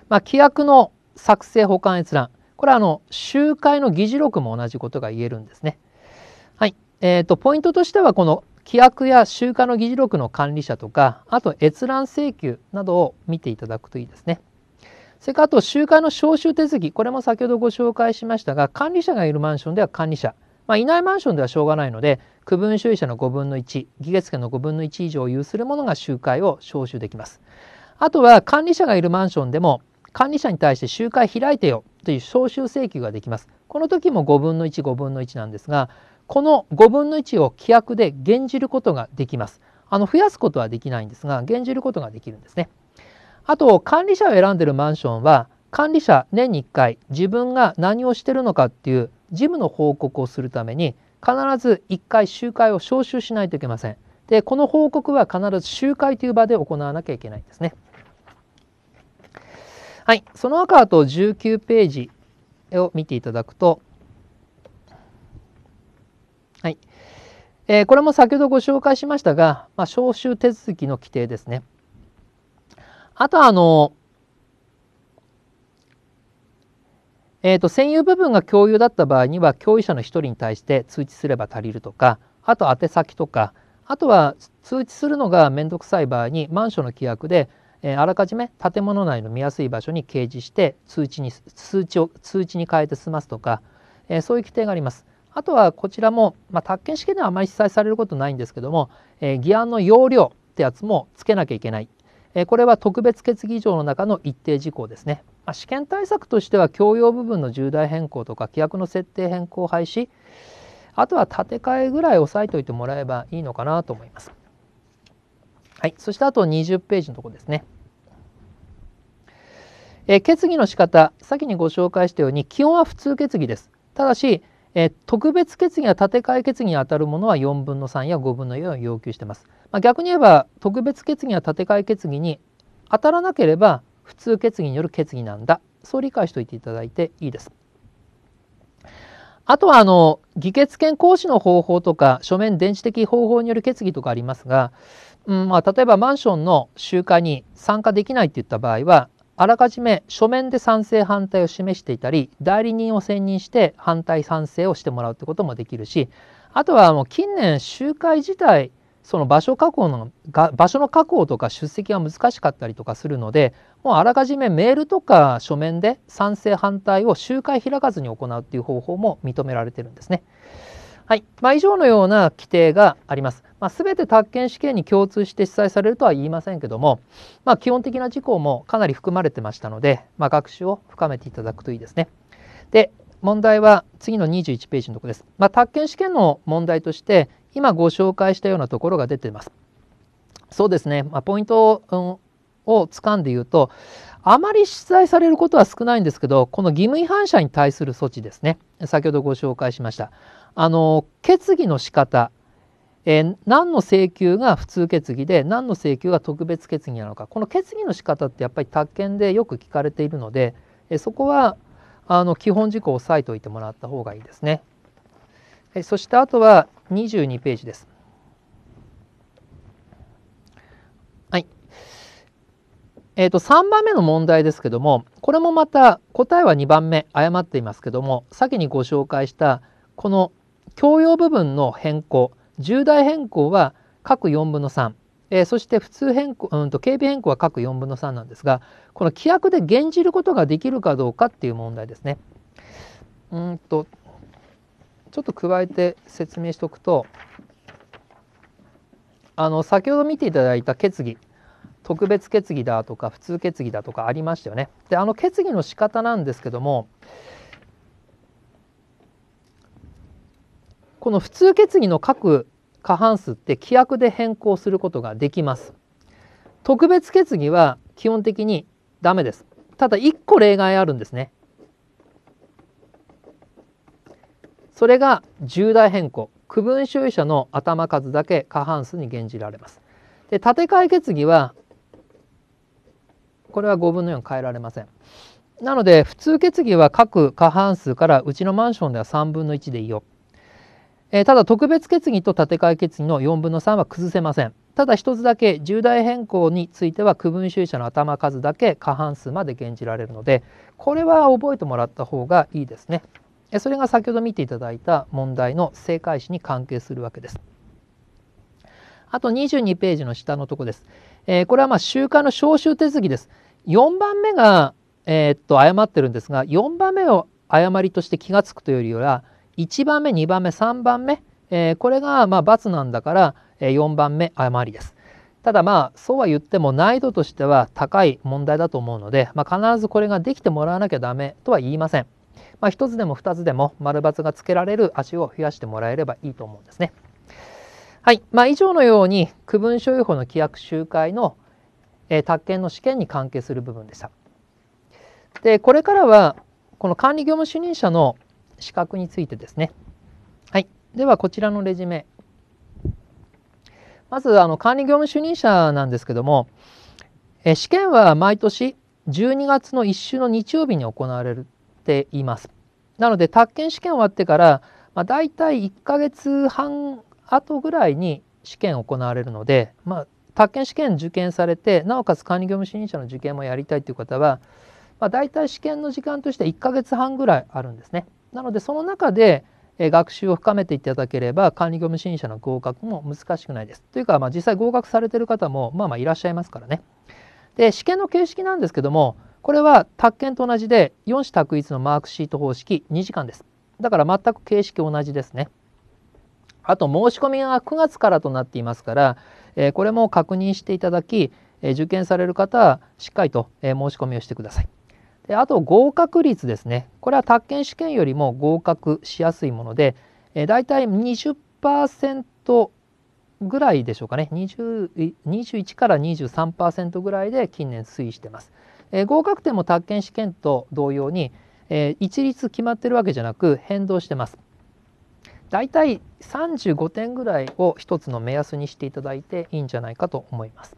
まあ、規約の作成保管閲覧これはあの集会の議事録も同じことが言えるんですね。はいえーと、ポイントとしてはこの規約や集会の議事録の管理者とかあと閲覧請求などを見ていただくといいですね。それからあと集会の招集手続きこれも先ほどご紹介しましたが管理者がいるマンションでは管理者、まあ、いないマンションではしょうがないので区分所有者の5分の1議決権の5分の1以上を有する者が集会を招集できます。あとは管理者がいるマンションでも管理者に対して集会開いてよという招集請求ができます。この時も5分の1、5分の1なんですが、この5分の1を規約で減じることができます。あの増やすことはできないんですが、減じることができるんですね。あと管理者を選んでるマンションは管理者年に1回自分が何をしてるのかっていう事務の報告をするために必ず1回集会を招集しないといけません。でこの報告は必ず集会という場で行わなきゃいけないんですね。はい、その赤あと19ページを見ていただくと、はいえー、これも先ほどご紹介しましたが、まあ、招集手続きの規定ですね。あとあの、えっ、ー、と、占有部分が共有だった場合には、共有者の1人に対して通知すれば足りるとか、あと宛先とか、あとは通知するのが面倒くさい場合に、マンションの規約で、えー、あらかじめ建物内の見やすい場所に掲示して通知に通知を通知に変えて済ますとか、えー、そういう規定があります。あとはこちらも、まあ、宅建試験ではあまり記載されることないんですけども、えー、議案の要領ってやつもつけなきゃいけないえこれは特別決議条の中の一定事項ですね、まあ、試験対策としては教養部分の重大変更とか規約の設定変更廃止あとは建て替えぐらい押さえておいてもらえばいいのかなと思いますはいそしてあと20ページのとこですねえ決議の仕方先にご紹介したように基本は普通決議ですただしえー、特別決議や建て替え決議にあたるものは4分の3や5分の4を要求してます。まあ、逆に言えば特別決議や建て替え決議に当たらなければ普通決議による決議なんだそう理解しておいていただいていいです。あとはあの議決権行使の方法とか書面電子的方法による決議とかありますが、うんまあ、例えばマンションの集会に参加できないっていった場合はあらかじめ書面で賛成反対を示していたり代理人を選任して反対賛成をしてもらうってこともできるしあとはもう近年集会自体その場所確保の場所の確保とか出席が難しかったりとかするのでもうあらかじめメールとか書面で賛成反対を集会開かずに行うっていう方法も認められてるんですね。はい、まあ、以上のような規定があります。まあ、全て宅建試験に共通して記載されるとは言いませんけども、まあ、基本的な事項もかなり含まれてましたので、まあ、学習を深めていただくといいですね。で問題は次の21ページのとこです。ま宅建試験の問題として今ご紹介したようなところが出てます。そうですね、まポイントを、うん、を掴んで言うとあまり出題されることは少ないんですけどこの義務違反者に対する措置ですね先ほどご紹介しましたあの決議の仕方え何の請求が普通決議で何の請求が特別決議なのかこの決議の仕方ってやっぱり宅建でよく聞かれているので、えそこはあの基本事項を押さえておいてもらった方がいいですね。えそしてあとは22ページです。はいえーと、と3番目の問題ですけどもこれもまた答えは2番目誤っていますけども先にご紹介したこの「教養部分の変更重大変更は各4分の3、えー、そして普通変更、うんと、警備変更は各4分の3なんですがこの規約で減じることができるかどうかっていう問題ですね。うんとちょっと加えて説明しておくとあの先ほど見ていただいた決議特別決議だとか普通決議だとかありましたよね。であの決議の仕方なんですけどもこの普通決議の各過半数って規約で変更することができます。特別決議は基本的にダメです。ただ1個例外あるんですね。それが重大変更。区分所有者の頭数だけ過半数に減じられます。で建て替え決議はこれは5分の4変えられません。なので普通決議は各過半数からうちのマンションでは3分の1でいいよえー、ただ特別決議と建て替え決議の4分の3は崩せませんただ一つだけ重大変更については区分収者の頭数だけ過半数まで減じられるのでこれは覚えてもらった方がいいですねそれが先ほど見ていただいた問題の正解詞に関係するわけですあと22ページの下のとこです、えー、これはまあ集会の招集手続きです4番目がえっと誤ってるんですが4番目を誤りとして気が付くというよりは1番目2番目3番目、えー、これがまあ罰なんだから、えー、4番目誤りです。ただまあそうは言っても難易度としては高い問題だと思うので、まあ、必ずこれができてもらわなきゃダメとは言いません。まあ、1つでも2つでも丸×がつけられる足を増やしてもらえればいいと思うんですね。はい、まあ、以上のように区分所有法の規約集会の、え宅建の試験に関係する部分でした。でこれからはこの管理業務主任者の資格についてですね。はい。では、こちらのレジュメ。まず、あの、管理業務主任者なんですけども、え試験は毎年12月の1週の日曜日に行われています。なので、宅建試験終わってから、まあ、大体1ヶ月半後ぐらいに試験行われるので、まあ、宅建試験受験されてなおかつ管理業務主任者の受験もやりたいという方は、まあ、大体試験の時間として1ヶ月半ぐらいあるんですね。なのでその中で学習を深めていただければ管理業務支援者の合格も難しくないです。というか、まあ、実際合格されてる方もまあまあいらっしゃいますからね。で試験の形式なんですけどもこれは宅建と同じで4種択一のマークシート方式2時間です。だから全く形式同じですね。あと申し込みが9月からとなっていますから、えこれも確認していただき、え受験される方はしっかりと、え申し込みをしてください。であと合格率ですねこれは宅建試験よりも合格しやすいもので、え大体20%ぐらいでしょうかね21から23%ぐらいで近年推移してます、え合格点も宅建試験と同様に、え一律決まってるわけじゃなく変動してます大体35点ぐらいを一つの目安にしていただいていいんじゃないかと思います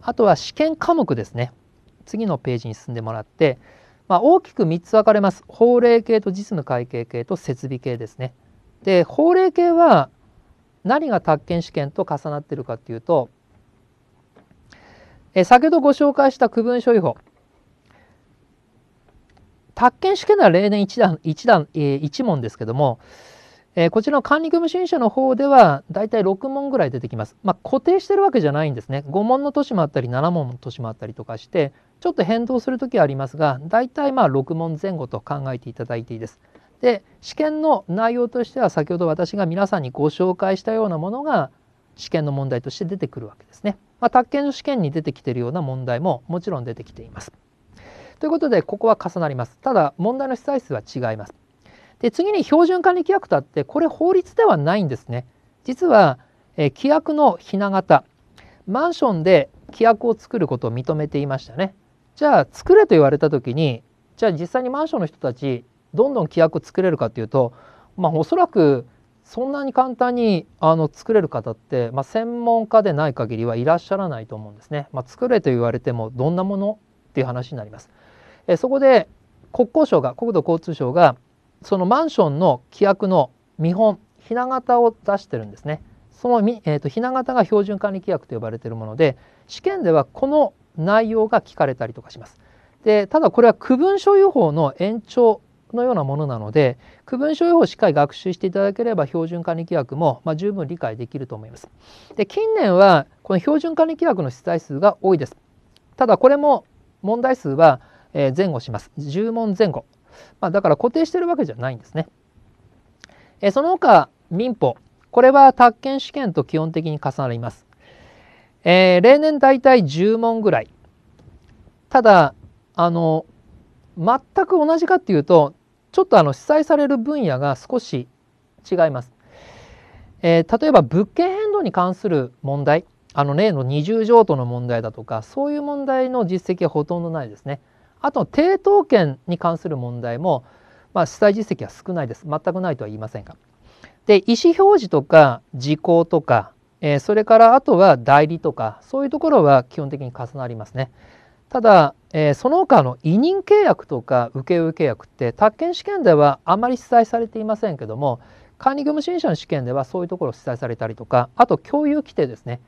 あとは試験科目ですね次のページに進んでもらって、まあ、大きく3つ分かれます法令系と実務会計系と設備系ですね。で法令系は何が宅建試験と重なっているかというとえ先ほどご紹介した区分所有法宅建試験では例年1段 ,1, 段、えー、1問ですけども、えー、こちらの管理組主任者の方ではだいたい6問ぐらい出てきます。まあ、固定してるわけじゃないんですね。5問の年もあったり7問の年もあったりとかしてちょっと変動する時はありますが大体まあ6問前後と考えていただいていいです。で試験の内容としては先ほど私が皆さんにご紹介したようなものが試験の問題として出てくるわけですね。まあ、宅建の試験に出てきているような問題ももちろん出てきています。ということでここは重なります。ただ問題の被災数は違います。で次に標準管理規約とあってこれ法律ではないんですね。実は、え規約のひな形マンションで規約を作ることを認めていましたね。じゃあ作れと言われた時にじゃあ実際にマンションの人たちどんどん規約作れるかっていうとまあおそらくそんなに簡単にあの作れる方って、まあ、専門家でない限りはいらっしゃらないと思うんですね。まあ、作れと言われてもどんなものっていう話になります。えそこで国交省が国土交通省がそのマンションの規約の見本ひな型を出してるんですね。その、えーと、とひ型が標準管理規約と呼ばれているもので試験ではこの内容が聞かれたりとかします。でただこれは区分所有法の延長のようなものなので区分所有法をしっかり学習していただければ標準管理規約も、まあ、十分理解できると思います。で近年はこの標準管理規約の出題数が多いです。ただこれも問題数は前後します。10問前後。まあ、だから固定してるわけじゃないんですね。えその他民法これは宅建試験と基本的に重なります。えー、例年大体10問ぐらい。ただ、あの、全く同じかっていうと、ちょっとあの、記載される分野が少し違います。えー、例えば物件変動に関する問題、あの例の二重譲渡の問題だとか、そういう問題の実績はほとんどないですね。あと、抵当権に関する問題も、まあ、主催実績は少ないです。全くないとは言いませんが。で、意思表示とか時効とか、えそれからあとは代理とかそういうところは基本的に重なりますね。ただ、えその他の委任契約とか請負契約って宅建試験ではあまり記載されていませんけども管理業務審査の試験ではそういうところを記載されたりとかあと共有規定ですね。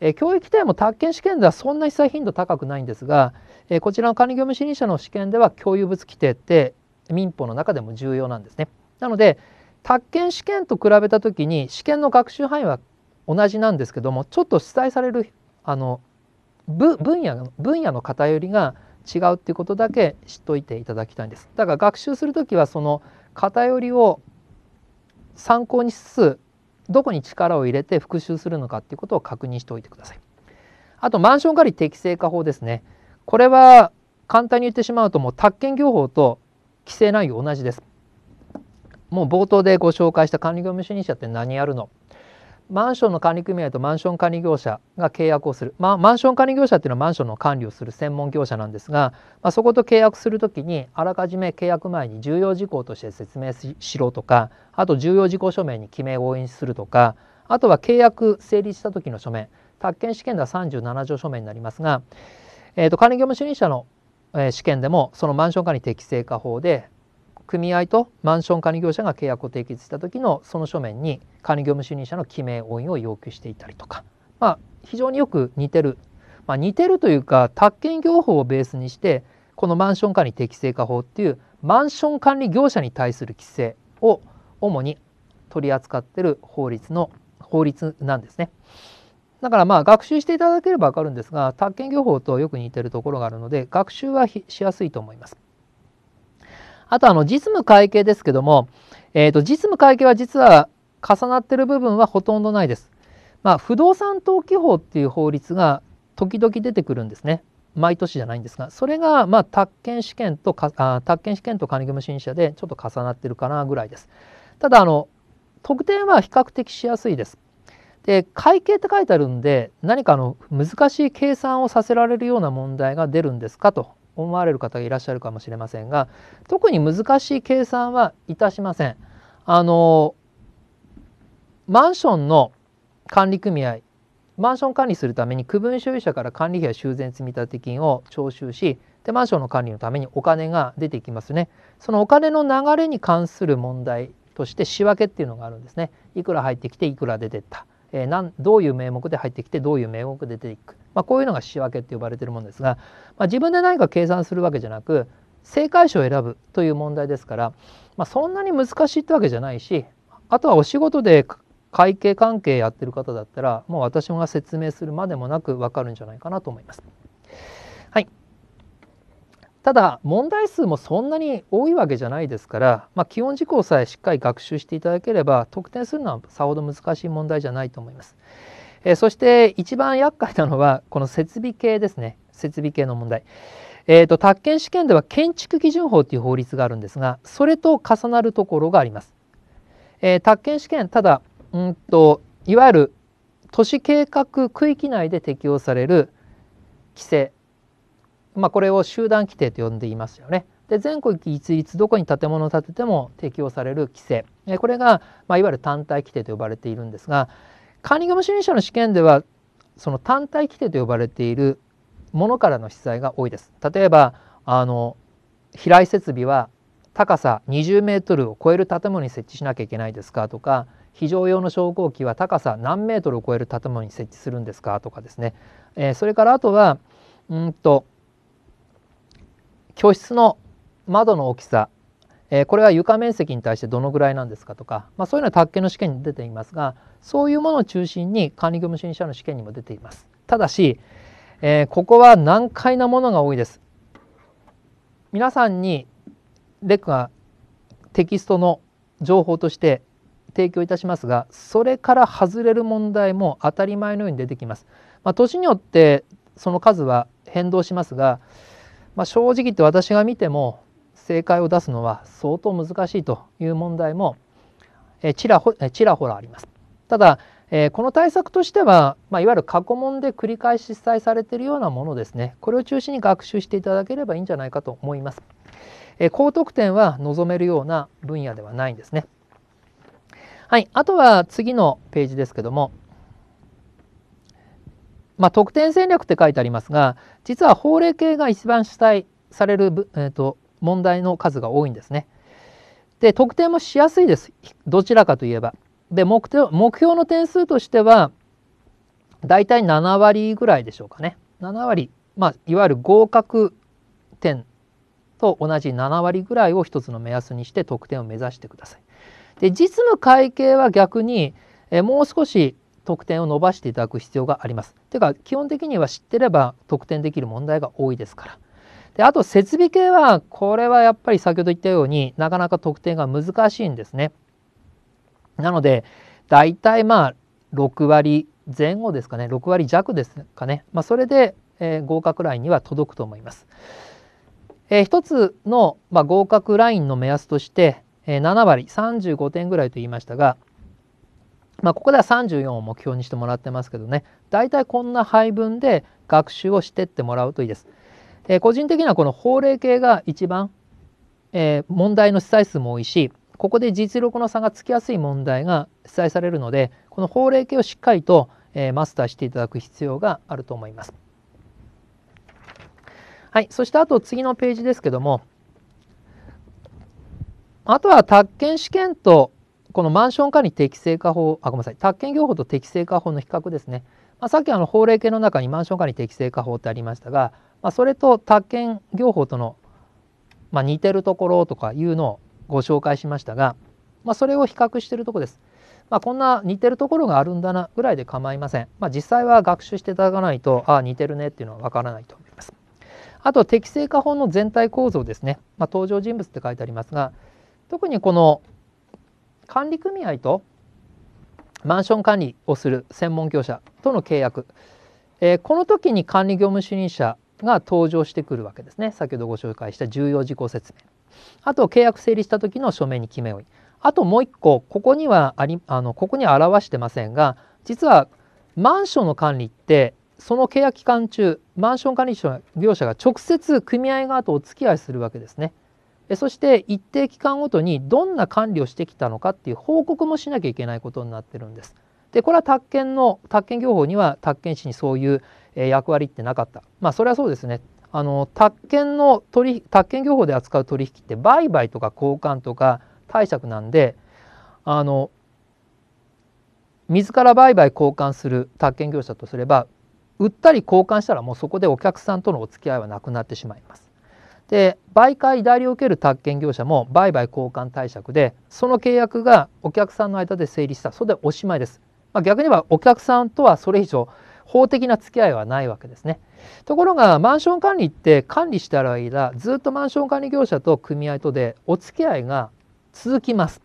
え教育規定も宅建試験ではそんな被災頻度高くないんですが、えこちらの管理業務主任者の試験では共有物規定って民法の中でも重要なんですね。なので宅建試験と比べた時に試験の学習範囲は同じなんですけどもちょっと主催されるあの分野の分野の偏りが違うっていうことだけ知っといていただきたいんです。だから学習する時はその偏りを参考にしつつどこに力を入れて復習するのかっていうことを確認しておいてください。あとマンション借り適正化法ですね。これは簡単に言ってしまうともう宅建業法と規制内容同じです。もう冒頭でご紹介した管理業務主任者って何やるのマンションの管理組合とマンション管理業者が契約をする、まあ、マンション管理業者っていうのはマンションの管理をする専門業者なんですが、まあ、そこと契約する時にあらかじめ契約前に重要事項として説明しろとかあと重要事項書面に記名を応援するとかあとは契約成立した時の書面宅建試験では37条書面になりますが、えーと、と管理業務主任者の試験でもそのマンション管理適正化法で組合とマンション管理業者が契約を締結した時のその書面に管理業務主任者の記名押印を要求していたりとか、まあ、非常によく似てる、まあ、似てるというか宅建業法をベースにしてこのマンション管理適正化法っていうマンション管理業者に対する規制を主に取り扱ってる法律の法律なんですね。だからまあ学習していただければ分かるんですが宅建業法とよく似てるところがあるので学習はしやすいと思います。あとあの実務会計ですけども、えー、と実務会計は実は重なってる部分はほとんどないです。まあ、不動産登記法っていう法律が時々出てくるんですね。毎年じゃないんですが、それがまあ宅建試験とかあ宅建試験と管理義務審査でちょっと重なってるかなぐらいです。ただあの特典は比較的しやすいです。で会計って書いてあるんで何かの難しい計算をさせられるような問題が出るんですかと思われる方がいらっしゃるかもしれませんが特に難しい計算はいたしません。あのマンションの管理組合マンション管理するために区分所有者から管理費や修繕積立金を徴収しでマンションの管理のためにお金が出てきますねそのお金の流れに関する問題として仕分けっていうのがあるんですねいくら入ってきていくら出てった、えー、どういう名目で入ってきてどういう名目で出ていくまあ、こういうのが仕分けって呼ばれてるもんですが、まあ、自分で何か計算するわけじゃなく正解者を選ぶという問題ですから、まあ、そんなに難しいってわけじゃないしあとはお仕事で会計関係やってる方だったらもう私が説明するまでもなく分かるんじゃないかなと思います。はいただ問題数もそんなに多いわけじゃないですから、まあ、基本事項さえしっかり学習していただければ得点するのはさほど難しい問題じゃないと思います。えー、そして一番厄介なのはこの設備系ですね設備系の問題。えーと、と宅建試験では建築基準法という法律があるんですがそれと重なるところがあります。えー、宅建試験ただうんといわゆる都市計画区域内で適用される規制、まあ、これを集団規定と呼んでいますよね。で全国一律どこに建物を建てても適用される規制これが、まあ、いわゆる単体規定と呼ばれているんですが、カーニンム主任者の試験ではその単体規定と呼ばれているものからの記材が多いです。例えばあの飛来設備は高さ20メートルを超える建物に設置しなきゃいけないですかとか非常用の昇降機は高さ何メートルを超える建物に設置するんですかとかですね、えー、それからあとはうんと教室の窓の大きさえこれは床面積に対してどのぐらいなんですかとか、まあ、そういうのは宅建の試験に出ていますがそういうものを中心に管理業務主任者の試験にも出ています。ただし、えここは難解なものが多いです。皆さんにレクがテキストの情報として提供いたしますがそれから外れる問題も当たり前のように出てきます。まあ、年によってその数は変動しますが、まあ、正直言って私が見ても正解を出すのは相当難しいという問題もちらほちらほらあります。ただこの対策としては、まあ、いわゆる過去問で繰り返し記載されているようなものですねこれを中心に学習していただければいいんじゃないかと思います。高得点は望めるような分野ではないんですね。はい、あとは次のページですけども、まあ、得点戦略って書いてありますが実は法令系が一番主体される、えーと問題の数が多いんですね。で得点もしやすいですどちらかといえば。で目標目標の点数としてはだいたい7割ぐらいでしょうかね。7割、まあ、いわゆる合格点と同じ7割ぐらいを一つの目安にして得点を目指してください。で実務会計は逆にえもう少し得点を伸ばしていただく必要があります。てか基本的には知ってれば得点できる問題が多いですから。であと設備系はこれはやっぱり先ほど言ったようになかなか特定が難しいんですね。なのでだいたいまあ6割前後ですかね6割弱ですかね、まあ、それで、えー、合格ラインには届くと思います。えー、一つの、まあ、合格ラインの目安として、えー、7割35点ぐらいと言いましたが、まあ、ここでは34を目標にしてもらってますけどねだいたいこんな配分で学習をしてってもらうといいです。え個人的にはこの法令系が一番、え問題の被災数も多いしここで実力の差がつきやすい問題が被災されるのでこの法令系をしっかりと、えマスターしていただく必要があると思います。はい、そしてあと次のページですけどもあとは宅建試験とこのマンション管理適正化法あごめんなさい宅建業法と適正化法の比較ですね。まあ、さっきあの法令系の中にマンション管理適正化法ってありましたが、まあ、それと宅建業法との、まあ、似てるところとかいうのをご紹介しましたが、まあ、それを比較してるとこです。まあ、こんな似てるところがあるんだなぐらいで構いません。まあ、実際は学習していただかないとああ似てるねっていうのはわからないと思います。あと適正化法の全体構造ですね、まあ、登場人物って書いてありますが特にこの管理組合とマンション管理をする専門業者との契約、えー、この時に管理業務主任者が登場してくるわけですね先ほどご紹介した重要事項説明あと契約成立した時の署名に決め負いあともう一個ここにはありあのここに表してませんが実はマンションの管理ってその契約期間中マンション管理業者が直接組合側とお付き合いするわけですねそして一定期間ごとにどんな管理をしてきたのかっていう報告もしなきゃいけないことになってるんです。でこれは宅建の宅建業法には宅建士にそういう役割ってなかった。まあそれはそうですね。あの宅建の取宅建業法で扱う取引って売買とか交換とか貸借なんであの自ら売買交換する宅建業者とすれば売ったり交換したらもうそこでお客さんとのお付き合いはなくなってしまいます。で売買代理を受ける宅建業者も売買交換貸借でその契約がお客さんの間で成立したそれでおしまいです、まあ、逆に言えばお客さんとはそれ以上法的な付き合いはないわけですねところがマンション管理って管理してある間ずっとマンション管理業者と組合とでお付き合いが続きます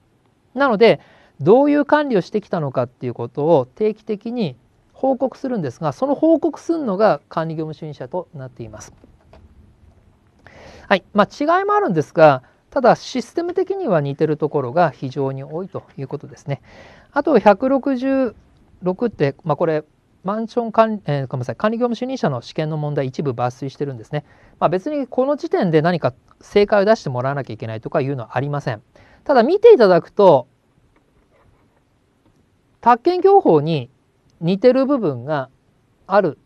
なのでどういう管理をしてきたのかっていうことを定期的に報告するんですがその報告するのが管理業務主任者となっています。はい、まあ、違いもあるんですが、ただシステム的には似てるところが非常に多いということですね。あと166って、まあ、これマンション管理、えー、ごめんなさい管理業務主任者の試験の問題一部抜粋してるんですね。まあ、別にこの時点で何か正解を出してもらわなきゃいけないとかいうのはありません。ただ見ていただくと宅建業法に似てる部分がある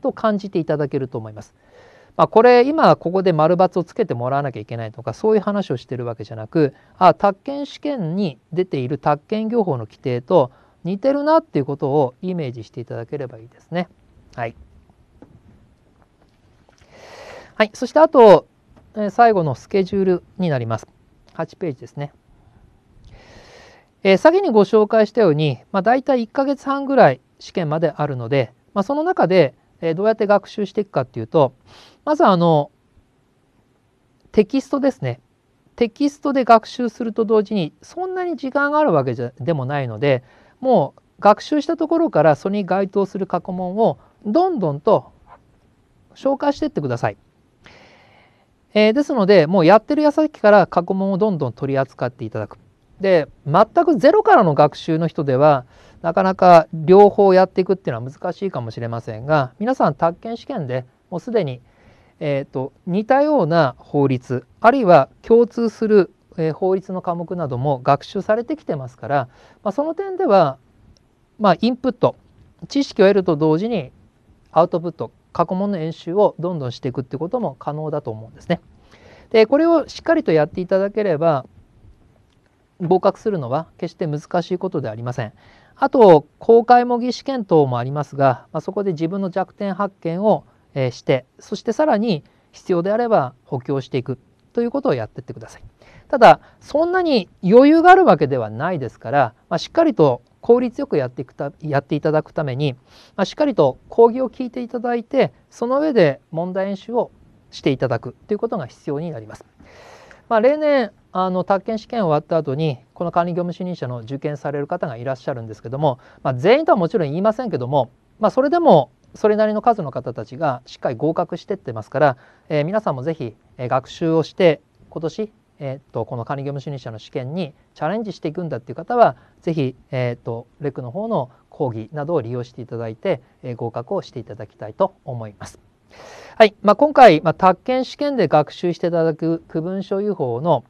と感じていただけると思います。まあ、これ今ここで丸ツをつけてもらわなきゃいけないとかそういう話をしてるわけじゃなくあ宅建試験に出ている宅建業法の規定と似てるなっていうことをイメージしていただければいいですね。はい、はい、そしてあと、え最後のスケジュールになります。8ページですね。えー、先にご紹介したように、まあ、大体1ヶ月半ぐらい試験まであるので、まあ、その中で、えどうやって学習していくかっていうと、まずあの、テキストですね。テキストで学習すると同時にそんなに時間があるわけじゃでもないのでもう学習したところからそれに該当する過去問をどんどんと紹介していってください。えー、ですのでもうやってる矢先から過去問をどんどん取り扱っていただく。で全くゼロからの学習の人ではなかなか両方やっていくっていうのは難しいかもしれませんが皆さん宅建試験でもうすでにえーと、似たような法律あるいは共通する、えー、法律の科目なども学習されてきてますから、まあ、その点では、まあ、インプット知識を得ると同時にアウトプット過去問の演習をどんどんしていくってことも可能だと思うんですね。でこれをしっかりとやっていただければ合格するのは決して難しいことではありません。あと公開模擬試験等もありますが、まあ、そこで自分の弱点発見をえしてそしてさらに必要であれば補強していくということをやっていってください。ただそんなに余裕があるわけではないですから、まあ、しっかりと効率よくやっていくたやっていただくために、まあ、しっかりと講義を聞いていただいてその上で問題演習をしていただくということが必要になります。まあ、例年あの宅建試験終わった後にこの管理業務主任者の受験される方がいらっしゃるんですけども、まあ、全員とはもちろん言いませんけども、まあ、それでもそれなりの数の方たちがしっかり合格してってますから、えー、皆さんもぜひ、えー、学習をして今年、えー、っとこの管理業務主任者の試験にチャレンジしていくんだっていう方はぜひ、えー、っとレクの方の講義などを利用していただいて、えー、合格をしていただきたいと思います。はいまあ、今回、まあ、宅建試験で学習していただく区分所有法の、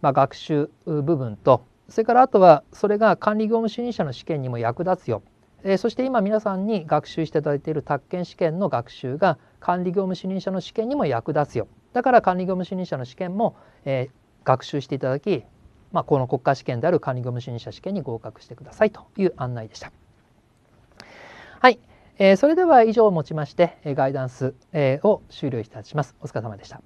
まあ、学習部分とそれからあとはそれが管理業務主任者の試験にも役立つよえー、そして今皆さんに学習していただいている宅建試験の学習が管理業務主任者の試験にも役立つよだから管理業務主任者の試験も、えー、学習していただき、まあ、この国家試験である管理業務主任者試験に合格してくださいという案内でした。はい、えー、それでは以上をもちましてガイダンス、えー、を終了いたします。お疲れ様でした。